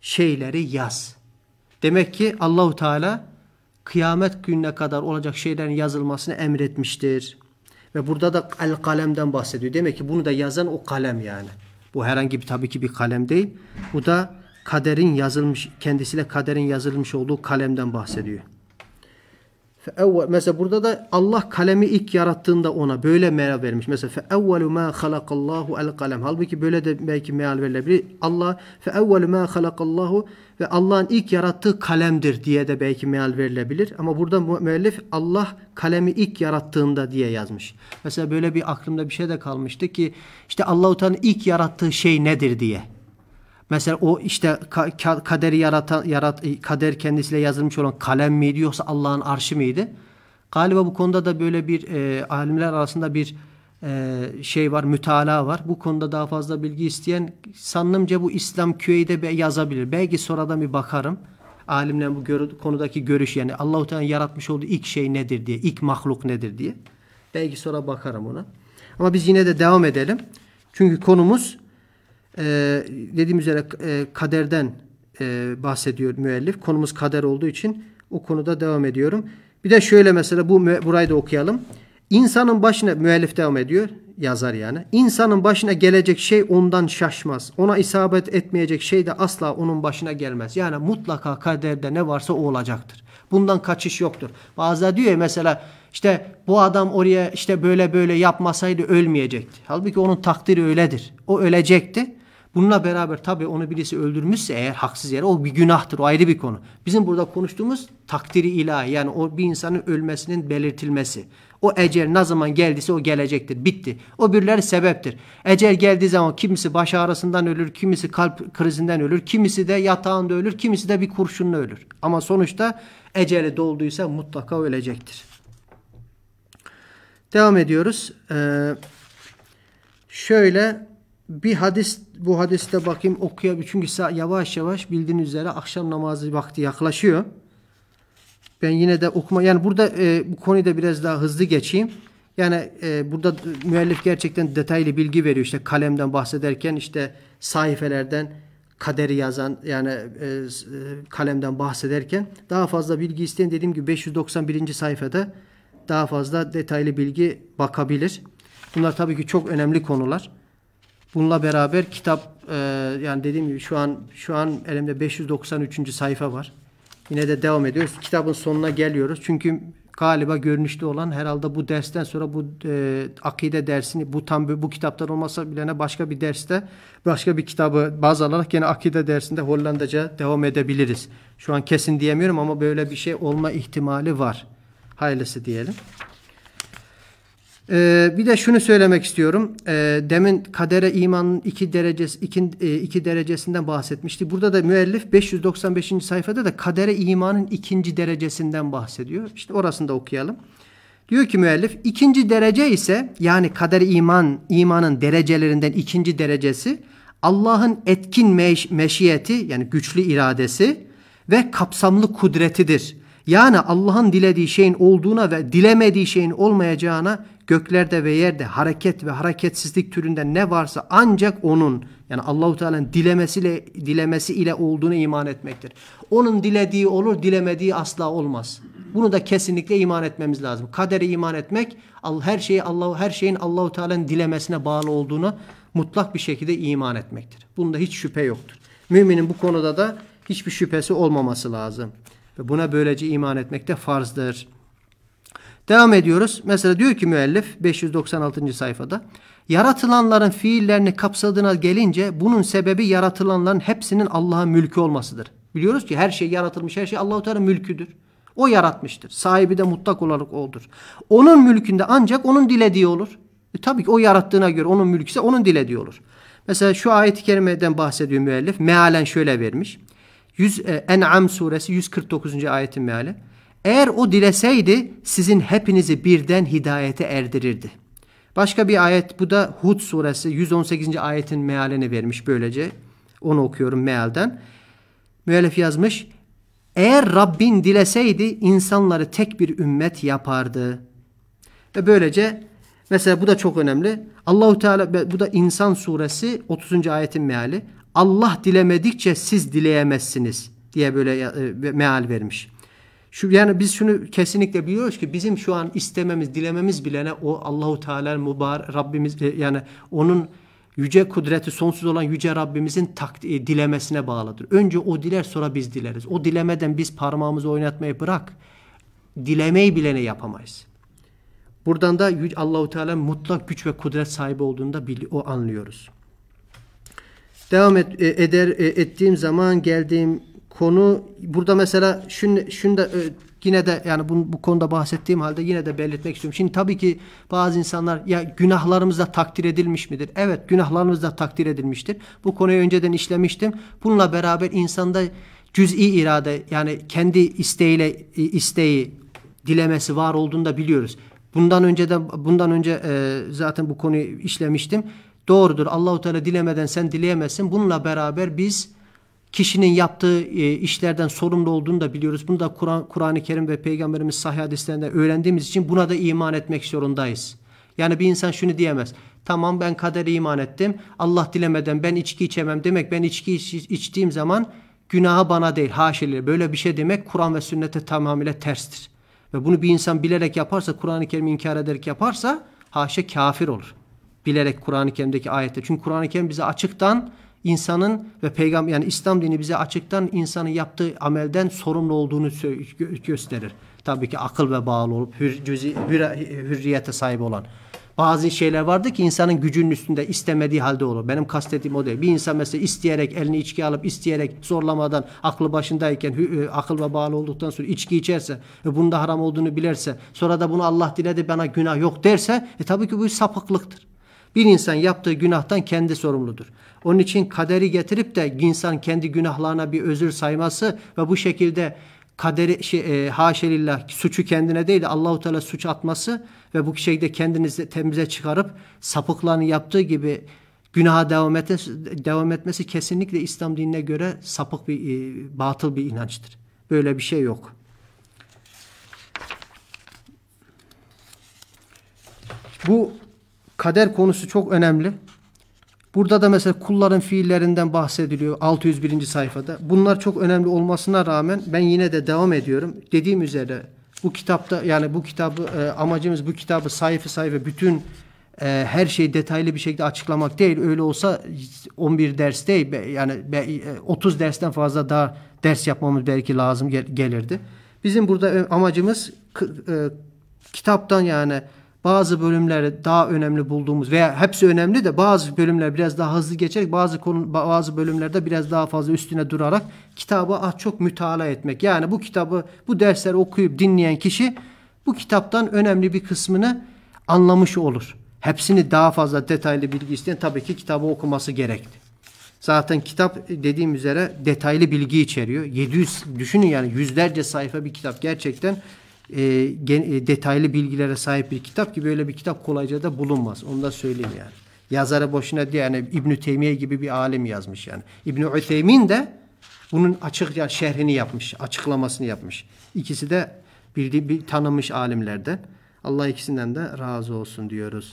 şeyleri yaz. Demek ki Allahu Teala kıyamet gününe kadar olacak şeylerin yazılmasını emretmiştir. Ve burada da el kalemden bahsediyor. Demek ki bunu da yazan o kalem yani. Bu herhangi bir tabii ki bir kalem değil. Bu da kaderin yazılmış kendisiyle kaderin yazılmış olduğu kalemden bahsediyor. Mesela burada da Allah kalemi ilk yarattığında ona böyle meal vermiş. Mesela fe evvelu ma halakallahu el kalem. Halbuki böyle de belki meal verilebilir. Allah fe evvelu ma halakallahu ve Allah'ın ilk yarattığı kalemdir diye de belki meal verilebilir. Ama burada müellif Allah kalemi ilk yarattığında diye yazmış. Mesela böyle bir aklımda bir şey de kalmıştı ki işte Allahu Teala'nın ilk yarattığı şey nedir diye. Mesela o işte kaderi yaratan, yarat e, kader kendisiyle yazılmış olan kalem miydi yoksa Allah'ın arşı mıydı? Galiba bu konuda da böyle bir e, alimler arasında bir e, şey var, mütalaa var. Bu konuda daha fazla bilgi isteyen sanımca bu İslam Küveyde yazabilir. Belki sonradan bir bakarım. Alimlerin bu görü, konudaki görüş yani Allahu Teala yaratmış olduğu ilk şey nedir diye, ilk mahluk nedir diye. Belki sonra bakarım ona. Ama biz yine de devam edelim. Çünkü konumuz e, dediğim üzere e, kaderden e, bahsediyor müellif. Konumuz kader olduğu için o konuda devam ediyorum. Bir de şöyle mesela bu burayı da okuyalım. İnsanın başına müellif devam ediyor yazar yani. İnsanın başına gelecek şey ondan şaşmaz. Ona isabet etmeyecek şey de asla onun başına gelmez. Yani mutlaka kaderde ne varsa o olacaktır. Bundan kaçış yoktur. Bazı diyor ya mesela işte bu adam oraya işte böyle böyle yapmasaydı ölmeyecekti. Halbuki onun takdiri öyledir. O ölecekti. Bununla beraber tabii onu birisi öldürmüşse eğer haksız yere o bir günahtır. O ayrı bir konu. Bizim burada konuştuğumuz takdiri ilahi yani o bir insanın ölmesinin belirtilmesi. O ecel ne zaman geldiyse o gelecektir. Bitti. O birileri sebeptir. Ecel geldiği zaman kimisi baş ağrısından ölür, kimisi kalp krizinden ölür, kimisi de yatağında ölür, kimisi de bir kurşunla ölür. Ama sonuçta eceli dolduysa mutlaka ölecektir. Devam ediyoruz. Ee, şöyle bir hadis bu hadiste bakayım okuyabilir. Çünkü yavaş yavaş bildiğiniz üzere akşam namazı vakti yaklaşıyor. Ben yine de okuma yani burada e, bu konuyu da biraz daha hızlı geçeyim. Yani e, burada müellif gerçekten detaylı bilgi veriyor. İşte kalemden bahsederken işte sayfelerden kaderi yazan yani e, e kalemden bahsederken daha fazla bilgi isteyen dediğim gibi 591. sayfada daha fazla detaylı bilgi bakabilir. Bunlar tabii ki çok önemli konular. Bununla beraber kitap e, yani dediğim gibi şu an şu an elimde 593. sayfa var. Yine de devam ediyoruz. Kitabın sonuna geliyoruz. Çünkü galiba görünüşte olan herhalde bu dersten sonra bu e, akide dersini bu tam bu, kitaptan olmasa bile ne başka bir derste başka bir kitabı baz alarak yine akide dersinde Hollandaca devam edebiliriz. Şu an kesin diyemiyorum ama böyle bir şey olma ihtimali var. Hayırlısı diyelim. Ee, bir de şunu söylemek istiyorum. Ee, demin kadere imanın iki, derecesi, iki, e, iki derecesinden bahsetmişti. Burada da müellif 595. sayfada da kadere imanın ikinci derecesinden bahsediyor. İşte orasını da okuyalım. Diyor ki müellif ikinci derece ise yani kader iman imanın derecelerinden ikinci derecesi Allah'ın etkin meş meşiyeti yani güçlü iradesi ve kapsamlı kudretidir. Yani Allah'ın dilediği şeyin olduğuna ve dilemediği şeyin olmayacağına göklerde ve yerde hareket ve hareketsizlik türünden ne varsa ancak onun yani Allahu Teala'nın dilemesiyle dilemesi ile olduğunu iman etmektir. Onun dilediği olur, dilemediği asla olmaz. Bunu da kesinlikle iman etmemiz lazım. Kadere iman etmek her şeyi Allah her şeyin Allahu Teala'nın dilemesine bağlı olduğuna mutlak bir şekilde iman etmektir. Bunda hiç şüphe yoktur. Müminin bu konuda da hiçbir şüphesi olmaması lazım. Ve buna böylece iman etmek de farzdır. Devam ediyoruz. Mesela diyor ki müellif 596. sayfada yaratılanların fiillerini kapsadığına gelince bunun sebebi yaratılanların hepsinin Allah'ın mülkü olmasıdır. Biliyoruz ki her şey yaratılmış her şey Allah-u Teala mülküdür. O yaratmıştır. Sahibi de mutlak olarak odur. Onun mülkünde ancak onun dilediği olur. E tabii ki o yarattığına göre onun mülküse onun dilediği olur. Mesela şu ayet-i kerimeden bahsediyor müellif. Mealen şöyle vermiş. 100, e, En'am suresi 149. ayetin meali. Eğer o dileseydi sizin hepinizi birden hidayete erdirirdi. Başka bir ayet bu da Hud suresi 118. ayetin mealini vermiş böylece. Onu okuyorum mealden. Müellif yazmış. Eğer Rabbin dileseydi insanları tek bir ümmet yapardı. Ve böylece mesela bu da çok önemli. Allahu Teala bu da İnsan suresi 30. ayetin meali. Allah dilemedikçe siz dileyemezsiniz diye böyle e, e, meal vermiş. Şu yani biz şunu kesinlikle biliyoruz ki bizim şu an istememiz, dilememiz bilene o Allahu Teala mübarek Rabbimiz e, yani onun yüce kudreti sonsuz olan yüce Rabbimizin tak, e, dilemesine bağlıdır. Önce o diler sonra biz dileriz. O dilemeden biz parmağımızı oynatmayı bırak. Dilemeyi bilene yapamayız. Buradan da Allahu Teala mutlak güç ve kudret sahibi olduğunda o anlıyoruz. Devam et, e, eder ettiğim zaman geldiğim konu burada mesela şun, şunu da e, yine de yani bu, bu konuda bahsettiğim halde yine de belirtmek istiyorum. Şimdi tabii ki bazı insanlar ya günahlarımız da takdir edilmiş midir? Evet günahlarımız da takdir edilmiştir. Bu konuyu önceden işlemiştim. Bununla beraber insanda cüz'i irade yani kendi isteğiyle isteği dilemesi var olduğunu da biliyoruz. Bundan önce de bundan önce e, zaten bu konuyu işlemiştim. Doğrudur. Allahu Teala dilemeden sen dileyemezsin. Bununla beraber biz kişinin yaptığı e, işlerden sorumlu olduğunu da biliyoruz. Bunu da Kur'an, Kur'an-ı Kerim ve Peygamberimiz sahih hadislerinden öğrendiğimiz için buna da iman etmek zorundayız. Yani bir insan şunu diyemez. Tamam ben kadere iman ettim. Allah dilemeden ben içki içemem. Demek ben içki iç, içtiğim zaman günahı bana değil haşileri. Böyle bir şey demek Kur'an ve sünnete tamamıyla terstir. Ve bunu bir insan bilerek yaparsa, Kur'an-ı Kerim'i inkar ederek yaparsa haşa kafir olur. Bilerek Kur'an-ı Kerim'deki ayette. Çünkü Kur'an-ı Kerim bize açıktan insanın ve peygamber yani İslam dini bize açıktan insanın yaptığı amelden sorumlu olduğunu gösterir. Tabii ki akıl ve bağlı olup hür, cüzi, hür, hürriyete sahip olan. Bazı şeyler vardı ki insanın gücünün üstünde istemediği halde olur. Benim kastettiğim o değil. Bir insan mesela isteyerek elini içki alıp isteyerek zorlamadan aklı başındayken e, akıl ve bağlı olduktan sonra içki içerse ve bunun da haram olduğunu bilirse, sonra da bunu Allah diledi bana günah yok derse e tabii ki bu sapıklıktır. Bir insan yaptığı günahtan kendi sorumludur. Onun için kaderi getirip de insan kendi günahlarına bir özür sayması ve bu şekilde kaderi şey, e, haşelillah suçu kendine değil de Allahu Teala suç atması ve bu şekilde kendinizi temize çıkarıp sapıkların yaptığı gibi günaha devam, etmesi, devam etmesi kesinlikle İslam dinine göre sapık bir e, batıl bir inançtır. Böyle bir şey yok. Bu kader konusu çok önemli. Burada da mesela kulların fiillerinden bahsediliyor 601. sayfada. Bunlar çok önemli olmasına rağmen ben yine de devam ediyorum. Dediğim üzere bu kitapta yani bu kitabı e, amacımız bu kitabı sayfa sayfa bütün e, her şeyi detaylı bir şekilde açıklamak değil. Öyle olsa 11 ders değil yani 30 e, dersten fazla daha ders yapmamız belki lazım gelirdi. Bizim burada e, amacımız e, kitaptan yani bazı bölümleri daha önemli bulduğumuz veya hepsi önemli de bazı bölümler biraz daha hızlı geçerek bazı konu, bazı bölümlerde biraz daha fazla üstüne durarak kitabı az ah, çok mütala etmek. Yani bu kitabı bu dersleri okuyup dinleyen kişi bu kitaptan önemli bir kısmını anlamış olur. Hepsini daha fazla detaylı bilgi isteyen tabii ki kitabı okuması gerekli. Zaten kitap dediğim üzere detaylı bilgi içeriyor. 700 düşünün yani yüzlerce sayfa bir kitap gerçekten e, e, detaylı bilgilere sahip bir kitap ki böyle bir kitap kolayca da bulunmaz. Onu da söyleyeyim yani. Yazarı boşuna diye yani İbn Teymiye gibi bir alim yazmış yani. İbn Ütheymin de bunun açık yani şerhini yapmış, açıklamasını yapmış. İkisi de bir, bir tanınmış alimlerden. Allah ikisinden de razı olsun diyoruz.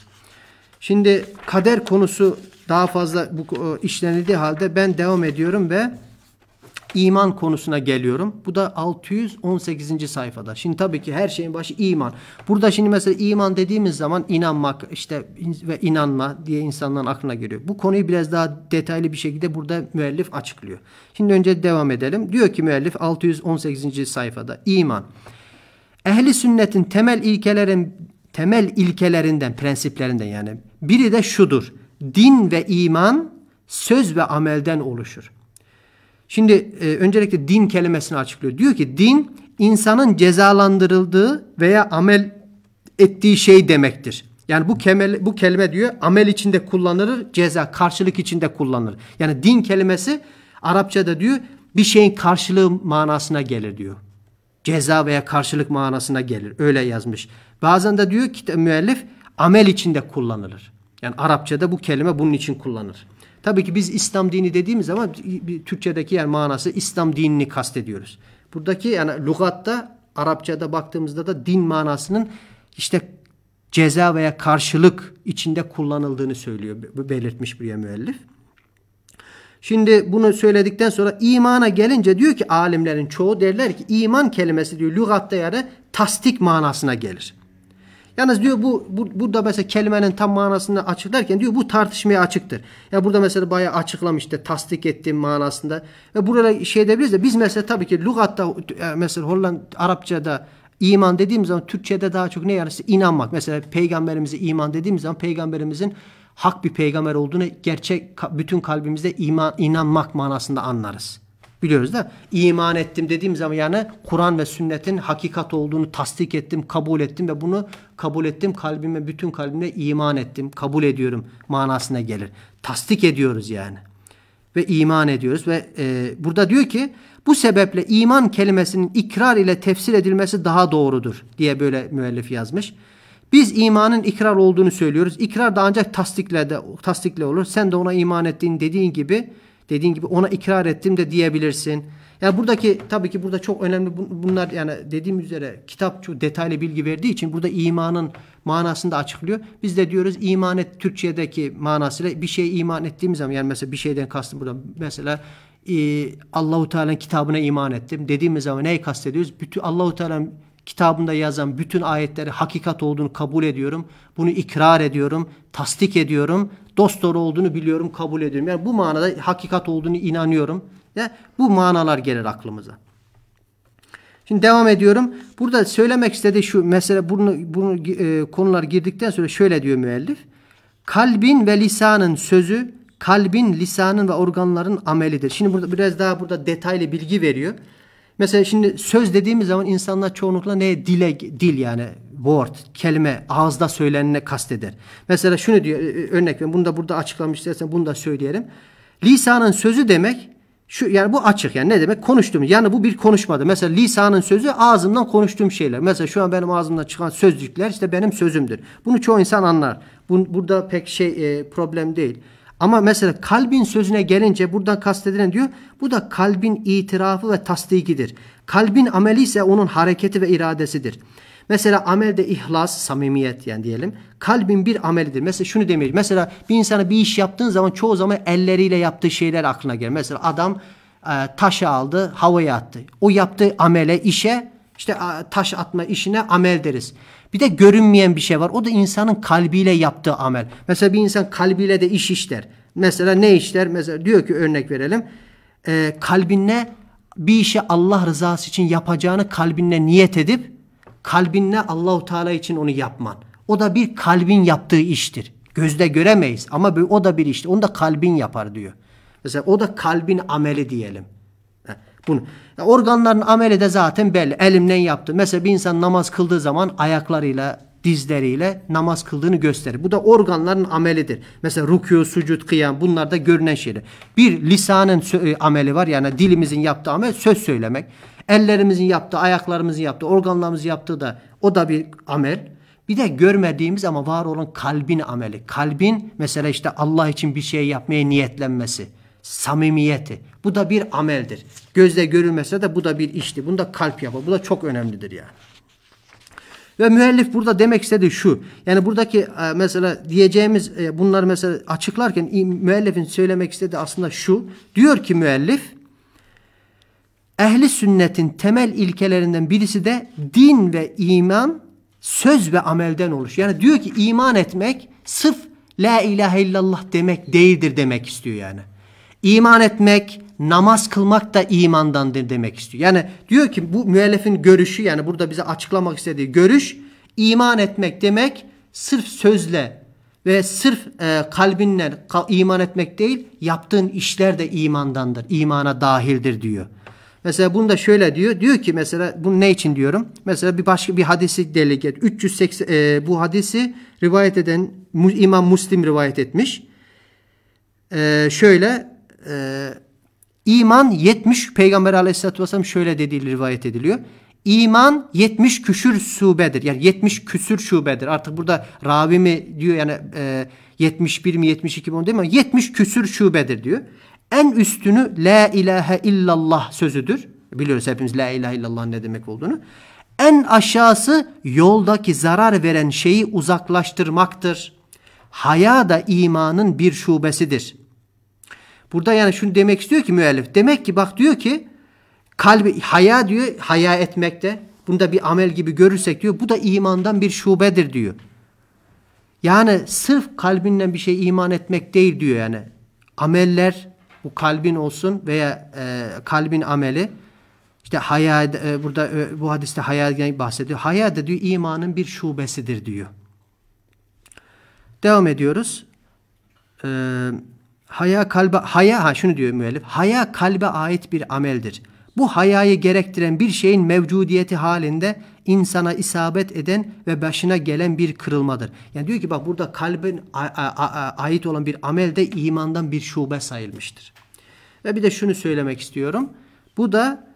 Şimdi kader konusu daha fazla bu işlenildiği halde ben devam ediyorum ve iman konusuna geliyorum. Bu da 618. sayfada. Şimdi tabii ki her şeyin başı iman. Burada şimdi mesela iman dediğimiz zaman inanmak işte ve inanma diye insanların aklına geliyor. Bu konuyu biraz daha detaylı bir şekilde burada müellif açıklıyor. Şimdi önce devam edelim. Diyor ki müellif 618. sayfada iman. Ehli sünnetin temel ilkelerin temel ilkelerinden, prensiplerinden yani biri de şudur. Din ve iman söz ve amelden oluşur. Şimdi e, öncelikle din kelimesini açıklıyor. Diyor ki din insanın cezalandırıldığı veya amel ettiği şey demektir. Yani bu kemel, bu kelime diyor amel içinde kullanılır, ceza karşılık içinde kullanılır. Yani din kelimesi Arapçada diyor bir şeyin karşılığı manasına gelir diyor. Ceza veya karşılık manasına gelir. Öyle yazmış. Bazen de diyor ki müellif amel içinde kullanılır. Yani Arapçada bu kelime bunun için kullanılır. Tabii ki biz İslam dini dediğimiz zaman Türkçedeki yani manası İslam dinini kastediyoruz. Buradaki yani lugatta Arapçada baktığımızda da din manasının işte ceza veya karşılık içinde kullanıldığını söylüyor belirtmiş bir müellif. Şimdi bunu söyledikten sonra imana gelince diyor ki alimlerin çoğu derler ki iman kelimesi diyor lügatta yani tasdik manasına gelir. Yalnız diyor bu, bu burada mesela kelimenin tam manasını açıklarken diyor bu tartışmaya açıktır. Ya yani burada mesela bayağı açıklamış işte tasdik ettiğim manasında. Ve burada şey edebiliriz de biz mesela tabii ki lügatta e, mesela Hollanda Arapçada iman dediğimiz zaman Türkçede daha çok ne yani inanmak. Mesela peygamberimize iman dediğimiz zaman peygamberimizin hak bir peygamber olduğunu gerçek bütün kalbimizde iman inanmak manasında anlarız. Biliyoruz da iman ettim dediğim zaman yani Kur'an ve sünnetin hakikat olduğunu tasdik ettim, kabul ettim ve bunu kabul ettim kalbime, bütün kalbimle iman ettim, kabul ediyorum manasına gelir. Tasdik ediyoruz yani ve iman ediyoruz ve e, burada diyor ki bu sebeple iman kelimesinin ikrar ile tefsir edilmesi daha doğrudur diye böyle müellif yazmış. Biz imanın ikrar olduğunu söylüyoruz. İkrar da ancak tasdikle de tasdikle olur. Sen de ona iman ettiğin dediğin gibi Dediğin gibi ona ikrar ettim de diyebilirsin. Yani buradaki tabii ki burada çok önemli bunlar yani dediğim üzere kitap çok detaylı bilgi verdiği için burada imanın manasını da açıklıyor. Biz de diyoruz iman et Türkçedeki manasıyla bir şey iman ettiğimiz zaman yani mesela bir şeyden kastım burada mesela e, Allahu Teala'nın kitabına iman ettim dediğimiz zaman neyi kastediyoruz? Bütün Allahu Teala'nın kitabında yazan bütün ayetleri hakikat olduğunu kabul ediyorum. Bunu ikrar ediyorum, tasdik ediyorum. Dost doğru olduğunu biliyorum, kabul ediyorum. Yani bu manada hakikat olduğunu inanıyorum. Ya bu manalar gelir aklımıza. Şimdi devam ediyorum. Burada söylemek istediği şu mesela bunu, bunu e, konular girdikten sonra şöyle diyor müellif. Kalbin ve lisanın sözü kalbin, lisanın ve organların amelidir. Şimdi burada biraz daha burada detaylı bilgi veriyor. Mesela şimdi söz dediğimiz zaman insanlar çoğunlukla neye dile dil yani word, kelime, ağızda söylenene kasteder. Mesela şunu diyor e, e, örnek ben Bunu da burada açıklamış istersen bunu da söyleyelim. Lisanın sözü demek şu yani bu açık yani ne demek konuştuğum yani bu bir konuşmadı. Mesela lisanın sözü ağzımdan konuştuğum şeyler. Mesela şu an benim ağzımdan çıkan sözcükler işte benim sözümdür. Bunu çoğu insan anlar. Bu, burada pek şey e, problem değil. Ama mesela kalbin sözüne gelince buradan kastedilen diyor. Bu da kalbin itirafı ve tasdikidir. Kalbin ameli ise onun hareketi ve iradesidir. Mesela amel de ihlas, samimiyet yani diyelim. Kalbin bir amelidir. Mesela şunu demeyiz. Mesela bir insana bir iş yaptığın zaman çoğu zaman elleriyle yaptığı şeyler aklına gelir. Mesela adam e, taşı aldı, havaya attı. O yaptığı amele, işe işte taş atma işine amel deriz. Bir de görünmeyen bir şey var. O da insanın kalbiyle yaptığı amel. Mesela bir insan kalbiyle de iş işler. Mesela ne işler? Mesela diyor ki örnek verelim. E, kalbinle bir işi Allah rızası için yapacağını kalbinle niyet edip kalbinle Allahu Teala için onu yapman. O da bir kalbin yaptığı iştir. Gözde göremeyiz ama o da bir iştir. Onu da kalbin yapar diyor. Mesela o da kalbin ameli diyelim. Bunu. organların ameli de zaten belli. Elimden yaptı. Mesela bir insan namaz kıldığı zaman ayaklarıyla, dizleriyle namaz kıldığını gösterir. Bu da organların amelidir. Mesela rükû, sucud, kıyam bunlar da görünen şeyler. Bir lisanın e, ameli var. Yani dilimizin yaptığı amel söz söylemek. Ellerimizin yaptığı, ayaklarımızın yaptığı, organlarımızın yaptığı da o da bir amel. Bir de görmediğimiz ama var olan kalbin ameli. Kalbin mesela işte Allah için bir şey yapmaya niyetlenmesi, samimiyeti. Bu da bir ameldir. Gözle görülmese de bu da bir işti. Bunda kalp yapar. Bu da çok önemlidir yani. Ve müellif burada demek istedi şu. Yani buradaki e, mesela diyeceğimiz e, bunlar mesela açıklarken müellifin söylemek istediği aslında şu. Diyor ki müellif ehli sünnetin temel ilkelerinden birisi de din ve iman söz ve amelden oluş. Yani diyor ki iman etmek sırf la ilahe illallah demek değildir demek istiyor yani. İman etmek, namaz kılmak da imandan demek istiyor. Yani diyor ki bu müellifin görüşü yani burada bize açıklamak istediği görüş iman etmek demek sırf sözle ve sırf e, kalbinle iman etmek değil yaptığın işler de imandandır. İmana dahildir diyor. Mesela bunu da şöyle diyor. Diyor ki mesela bunu ne için diyorum? Mesela bir başka bir hadisi deleget 380 e, bu hadisi rivayet eden İmam Müslim rivayet etmiş. E, şöyle e, iman 70 Peygamber aleyhissalatü vesselam şöyle dediği rivayet ediliyor. İman 70 küsür şubedir. Yani 70 küsür şubedir. Artık burada ravi mi diyor yani e, 71 mi 72 mi onu değil mi? 70 küsür şubedir diyor. En üstünü la ilahe illallah sözüdür. Biliyoruz hepimiz la ilahe illallah ne demek olduğunu. En aşağısı yoldaki zarar veren şeyi uzaklaştırmaktır. Haya da imanın bir şubesidir. Burada yani şunu demek istiyor ki müellif. Demek ki bak diyor ki kalbi haya diyor haya etmekte. Bunu da bir amel gibi görürsek diyor bu da imandan bir şubedir diyor. Yani sırf kalbinle bir şey iman etmek değil diyor yani. Ameller bu kalbin olsun veya e, kalbin ameli işte haya e, burada e, bu hadiste haya bahsediyor. Haya da diyor imanın bir şubesidir diyor. Devam ediyoruz. Eee haya kalbe haya ha şunu diyor müellif. Haya kalbe ait bir ameldir. Bu hayayı gerektiren bir şeyin mevcudiyeti halinde insana isabet eden ve başına gelen bir kırılmadır. Yani diyor ki bak burada kalbin ait olan bir amel de imandan bir şube sayılmıştır. Ve bir de şunu söylemek istiyorum. Bu da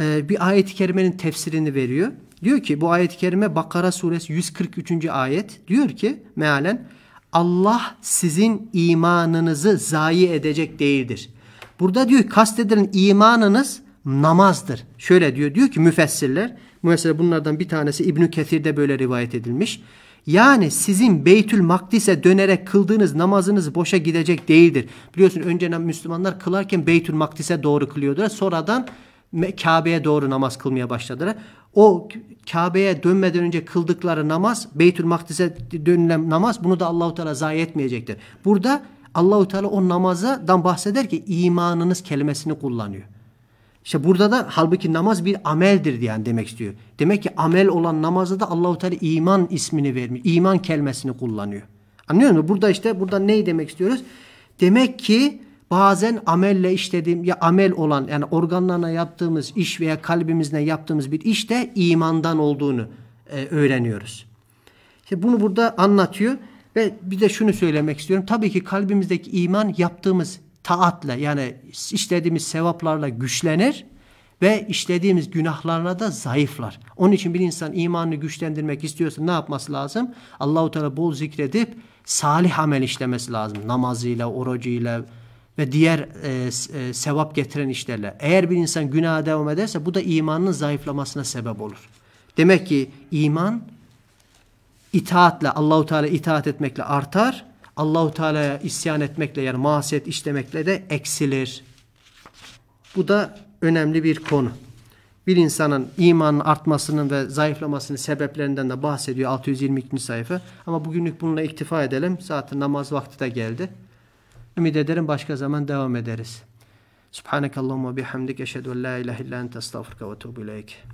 e, bir ayet-i kerimenin tefsirini veriyor. Diyor ki bu ayet-i kerime Bakara suresi 143. ayet diyor ki mealen Allah sizin imanınızı zayi edecek değildir. Burada diyor kastedilen imanınız namazdır. Şöyle diyor. Diyor ki müfessirler. Mesela bunlardan bir tanesi İbnü Kethir'de böyle rivayet edilmiş. Yani sizin Beytül Makdis'e dönerek kıldığınız namazınız boşa gidecek değildir. Biliyorsun önce Müslümanlar kılarken Beytül Makdis'e doğru kılıyordu. Sonradan Kabe'ye doğru namaz kılmaya başladılar. O Kabe'ye dönmeden önce kıldıkları namaz, Beytül Makdis'e dönülen namaz bunu da Allahu Teala zayi etmeyecektir. Burada Allahu Teala o namazadan bahseder ki imanınız kelimesini kullanıyor. İşte burada da halbuki namaz bir ameldir diye yani demek istiyor. Demek ki amel olan namazda da Allahu Teala iman ismini vermiyor, iman kelimesini kullanıyor. Anlıyor musun? Burada işte burada neyi demek istiyoruz? Demek ki bazen amelle işlediğim ya amel olan yani organlarına yaptığımız iş veya kalbimizle yaptığımız bir iş de imandan olduğunu e, öğreniyoruz. İşte bunu burada anlatıyor ve bir de şunu söylemek istiyorum. Tabii ki kalbimizdeki iman yaptığımız taatla yani işlediğimiz sevaplarla güçlenir ve işlediğimiz günahlarına da zayıflar. Onun için bir insan imanını güçlendirmek istiyorsa ne yapması lazım? Allahu Teala bol zikredip salih amel işlemesi lazım. Namazıyla, orucuyla, ve diğer e, e, sevap getiren işlerle. Eğer bir insan günaha devam ederse bu da imanının zayıflamasına sebep olur. Demek ki iman itaatle Allahu Teala itaat etmekle artar. Allahu Teala'ya isyan etmekle yani masiyet işlemekle de eksilir. Bu da önemli bir konu. Bir insanın imanın artmasının ve zayıflamasının sebeplerinden de bahsediyor 622. sayfa. Ama bugünlük bununla iktifa edelim. Zaten namaz vakti de geldi. Ümit ederim başka zaman devam ederiz. Subhanakallahumma bihamdik eşhedü en la ilahe illa ente estağfurke ve etûbü ileyk.